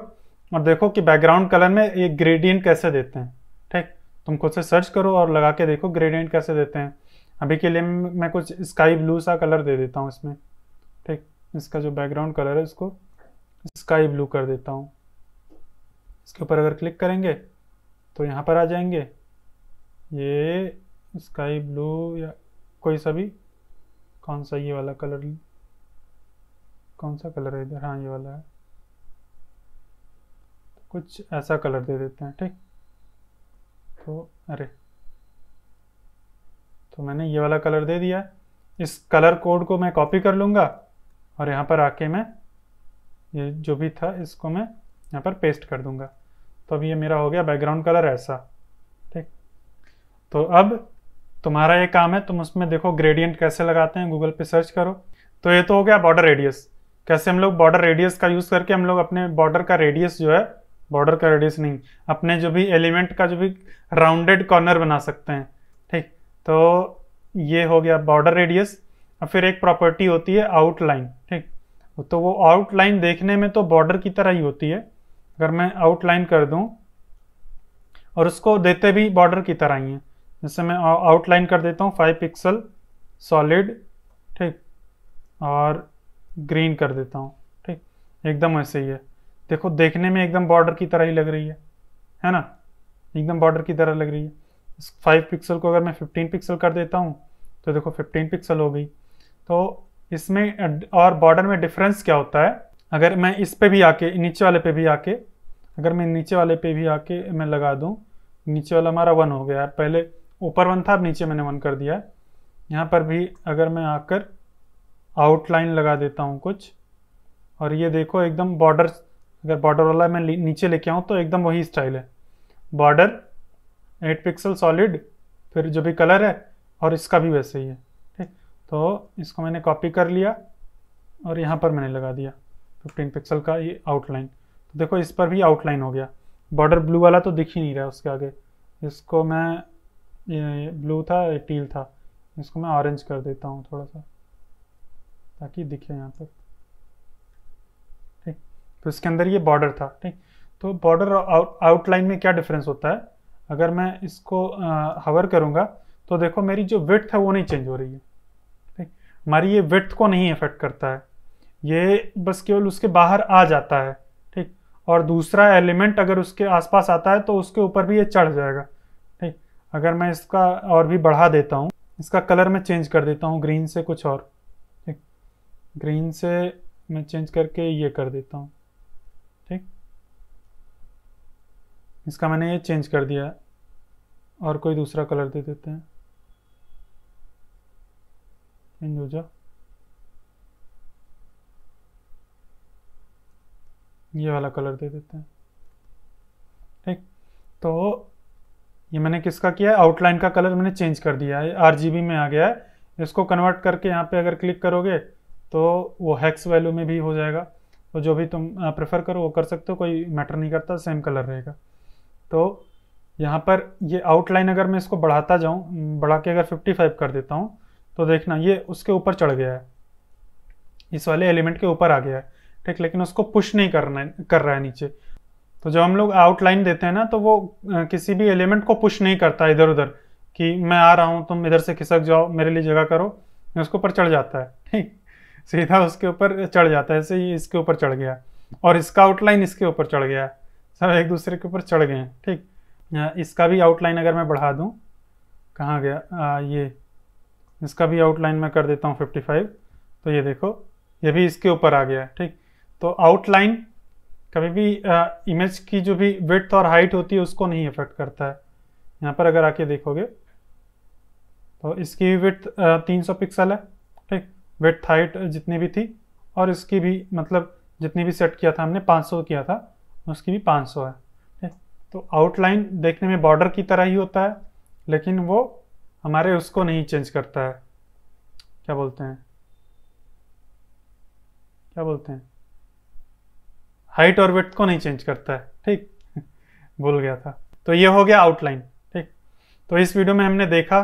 और देखो कि बैकग्राउंड कलर में एक ग्रेडियंट कैसे देते हैं ठीक तुम खुद से सर्च करो और लगा के देखो ग्रेडियंट कैसे देते हैं अभी के लिए मैं कुछ स्काई ब्लू सा कलर दे देता हूँ इसमें ठीक इसका जो बैकग्राउंड कलर है इसको स्काई ब्लू कर देता हूँ इसके ऊपर अगर क्लिक करेंगे तो यहाँ पर आ जाएंगे ये स्काई ब्लू या कोई सा भी कौन सा ये वाला कलर कौन सा कलर है इधर हाँ ये वाला है तो कुछ ऐसा कलर दे देते हैं ठीक तो अरे तो मैंने ये वाला कलर दे दिया इस कलर कोड को मैं कॉपी कर लूँगा और यहाँ पर आके मैं ये जो भी था इसको मैं यहाँ पर पेस्ट कर दूँगा तो अब ये मेरा हो गया बैकग्राउंड कलर ऐसा ठीक तो अब तुम्हारा ये काम है तुम उसमें देखो ग्रेडियंट कैसे लगाते हैं गूगल पे सर्च करो तो ये तो हो गया बॉर्डर रेडियस कैसे हम लोग बॉर्डर रेडियस का यूज़ करके हम लोग अपने बॉर्डर का रेडियस जो है बॉर्डर का रेडियस नहीं अपने जो भी एलिमेंट का जो भी राउंडेड कॉर्नर बना सकते हैं तो ये हो गया बॉर्डर रेडियस और फिर एक प्रॉपर्टी होती है आउटलाइन ठीक तो वो आउटलाइन देखने में तो बॉर्डर की तरह ही होती है अगर मैं आउटलाइन कर दूं और उसको देते भी बॉर्डर की तरह ही है जैसे मैं आउटलाइन कर देता हूँ फाइव पिक्सल सॉलिड ठीक और ग्रीन कर देता हूँ ठीक एकदम ऐसे ही है देखो देखने में एकदम बॉर्डर की तरह ही लग रही है है ना एकदम बॉर्डर की तरह लग रही है फाइव पिक्सल को अगर मैं फिफ्टीन पिक्सल कर देता हूँ तो देखो फिफ्टीन पिक्सल हो गई तो इसमें और बॉर्डर में डिफरेंस क्या होता है अगर मैं इस पे भी आके नीचे वाले पे भी आके अगर मैं नीचे वाले पे भी आके मैं लगा दूँ नीचे वाला हमारा वन हो गया यार पहले ऊपर वन था अब नीचे मैंने वन कर दिया यहाँ पर भी अगर मैं आकर आउटलाइन लगा देता हूँ कुछ और ये देखो एकदम बॉर्डर अगर बॉर्डर वाला मैं नीचे लेके आऊँ तो एकदम वही स्टाइल है बॉर्डर एट पिक्सल सॉलिड फिर जो भी कलर है और इसका भी वैसे ही है ठीक तो इसको मैंने कॉपी कर लिया और यहाँ पर मैंने लगा दिया फिफ्टीन पिक्सल का ये आउटलाइन तो देखो इस पर भी आउटलाइन हो गया बॉर्डर ब्लू वाला तो दिख ही नहीं रहा उसके आगे इसको मैं ये ब्लू था ये टील था इसको मैं ऑरेंज कर देता हूँ थोड़ा सा ताकि दिखे यहाँ पर ठीक तो इसके अंदर ये बॉर्डर था ठीक तो बॉर्डर और आउटलाइन में क्या डिफरेंस होता है अगर मैं इसको हवर करूँगा तो देखो मेरी जो विथ है वो नहीं चेंज हो रही है ठीक हमारी ये विथ को नहीं इफेक्ट करता है ये बस केवल उसके बाहर आ जाता है ठीक और दूसरा एलिमेंट अगर उसके आसपास आता है तो उसके ऊपर भी ये चढ़ जाएगा ठीक अगर मैं इसका और भी बढ़ा देता हूँ इसका कलर मैं चेंज कर देता हूँ ग्रीन से कुछ और ठीक ग्रीन से मैं चेंज करके ये कर देता हूँ ठीक इसका मैंने ये चेंज कर दिया और कोई दूसरा कलर दे देते हैं चेंज हो जा ये वाला कलर दे देते हैं ठीक तो ये मैंने किसका किया है आउटलाइन का कलर मैंने चेंज कर दिया है आर में आ गया है इसको कन्वर्ट करके यहाँ पे अगर क्लिक करोगे तो वो हैक्स वैल्यू में भी हो जाएगा तो जो भी तुम प्रेफर करो वो कर सकते हो कोई मैटर नहीं करता सेम कलर रहेगा तो यहाँ पर ये आउटलाइन अगर मैं इसको बढ़ाता जाऊँ बढ़ा के अगर 55 कर देता हूँ तो देखना ये उसके ऊपर चढ़ गया है इस वाले एलिमेंट के ऊपर आ गया है ठीक लेकिन उसको पुश नहीं करना कर रहा है नीचे तो जब हम लोग आउटलाइन देते हैं ना तो वो किसी भी एलिमेंट को पुश नहीं करता इधर उधर कि मैं आ रहा हूँ तुम इधर से खिसक जाओ मेरे लिए जगह करो उसके ऊपर चढ़ जाता है ठीक सीधा उसके ऊपर चढ़ जाता है ऐसे ही इसके ऊपर चढ़ गया और इसका आउटलाइन इसके ऊपर चढ़ गया है सब एक दूसरे के ऊपर चढ़ गए हैं ठीक इसका भी आउटलाइन अगर मैं बढ़ा दूँ कहाँ गया आ, ये इसका भी आउटलाइन मैं कर देता हूँ 55 तो ये देखो ये भी इसके ऊपर आ गया है ठीक तो आउटलाइन कभी भी आ, इमेज की जो भी विथ और हाइट होती है उसको नहीं इफेक्ट करता है यहाँ पर अगर आके देखोगे तो इसकी भी विथ तीन सौ पिक्सल है ठीक विथ हाइट जितनी भी थी और इसकी भी मतलब जितनी भी सेट किया था हमने 500 किया था उसकी भी 500 है तो आउटलाइन देखने में बॉर्डर की तरह ही होता है लेकिन वो हमारे उसको नहीं चेंज करता है क्या बोलते हैं क्या बोलते हैं हाइट और वेट को नहीं चेंज करता है ठीक भूल गया था तो ये हो गया आउटलाइन ठीक तो इस वीडियो में हमने देखा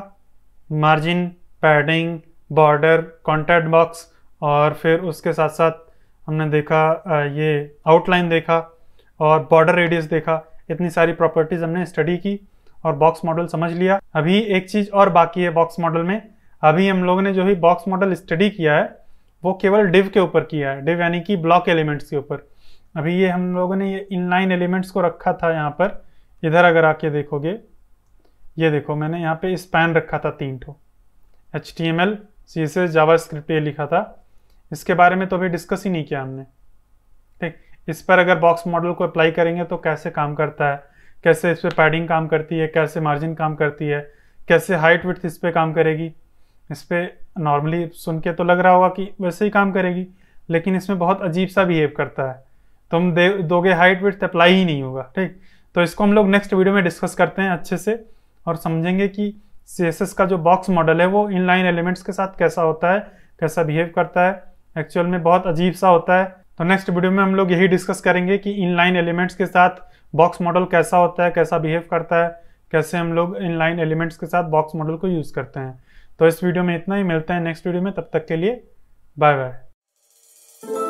margin padding border content box और फिर उसके साथ साथ हमने देखा ये आउटलाइन देखा और बॉर्डर रेडियस देखा इतनी सारी प्रॉपर्टीज हमने स्टडी की और बॉक्स मॉडल समझ लिया अभी एक चीज़ और बाकी है बॉक्स मॉडल में अभी हम लोगों ने जो भी बॉक्स मॉडल स्टडी किया है वो केवल डिव के ऊपर किया है डिव यानी कि ब्लॉक एलिमेंट्स के ऊपर अभी ये हम लोगों ने ये इनलाइन एलिमेंट्स को रखा था यहाँ पर इधर अगर आके देखोगे ये देखो मैंने यहाँ पे स्पैन रखा था तीन ठो H T M L C S S JavaScript ये लिखा था इसके बारे में तो अभी डिस्कस ही नहीं किया हमने इस पर अगर बॉक्स मॉडल को अप्लाई करेंगे तो कैसे काम करता है कैसे इस पर पैडिंग काम करती है कैसे मार्जिन काम करती है कैसे हाइट विथ इस पर काम करेगी इस पर नॉर्मली सुन के तो लग रहा होगा कि वैसे ही काम करेगी लेकिन इसमें बहुत अजीब सा बिहेव करता है तुम तो दे दोगे हाइट विथ अप्लाई ही नहीं होगा ठीक तो इसको हम लोग नेक्स्ट वीडियो में डिस्कस करते हैं अच्छे से और समझेंगे कि सी का जो बॉक्स मॉडल है वो इनलाइन एलिमेंट्स के साथ कैसा होता है कैसा बिहेव करता है एक्चुअल में बहुत अजीब सा होता है तो नेक्स्ट वीडियो में हम लोग यही डिस्कस करेंगे कि इनलाइन एलिमेंट्स के साथ बॉक्स मॉडल कैसा होता है कैसा बिहेव करता है कैसे हम लोग इनलाइन एलिमेंट्स के साथ बॉक्स मॉडल को यूज़ करते हैं तो इस वीडियो में इतना ही मिलते हैं नेक्स्ट वीडियो में तब तक के लिए बाय बाय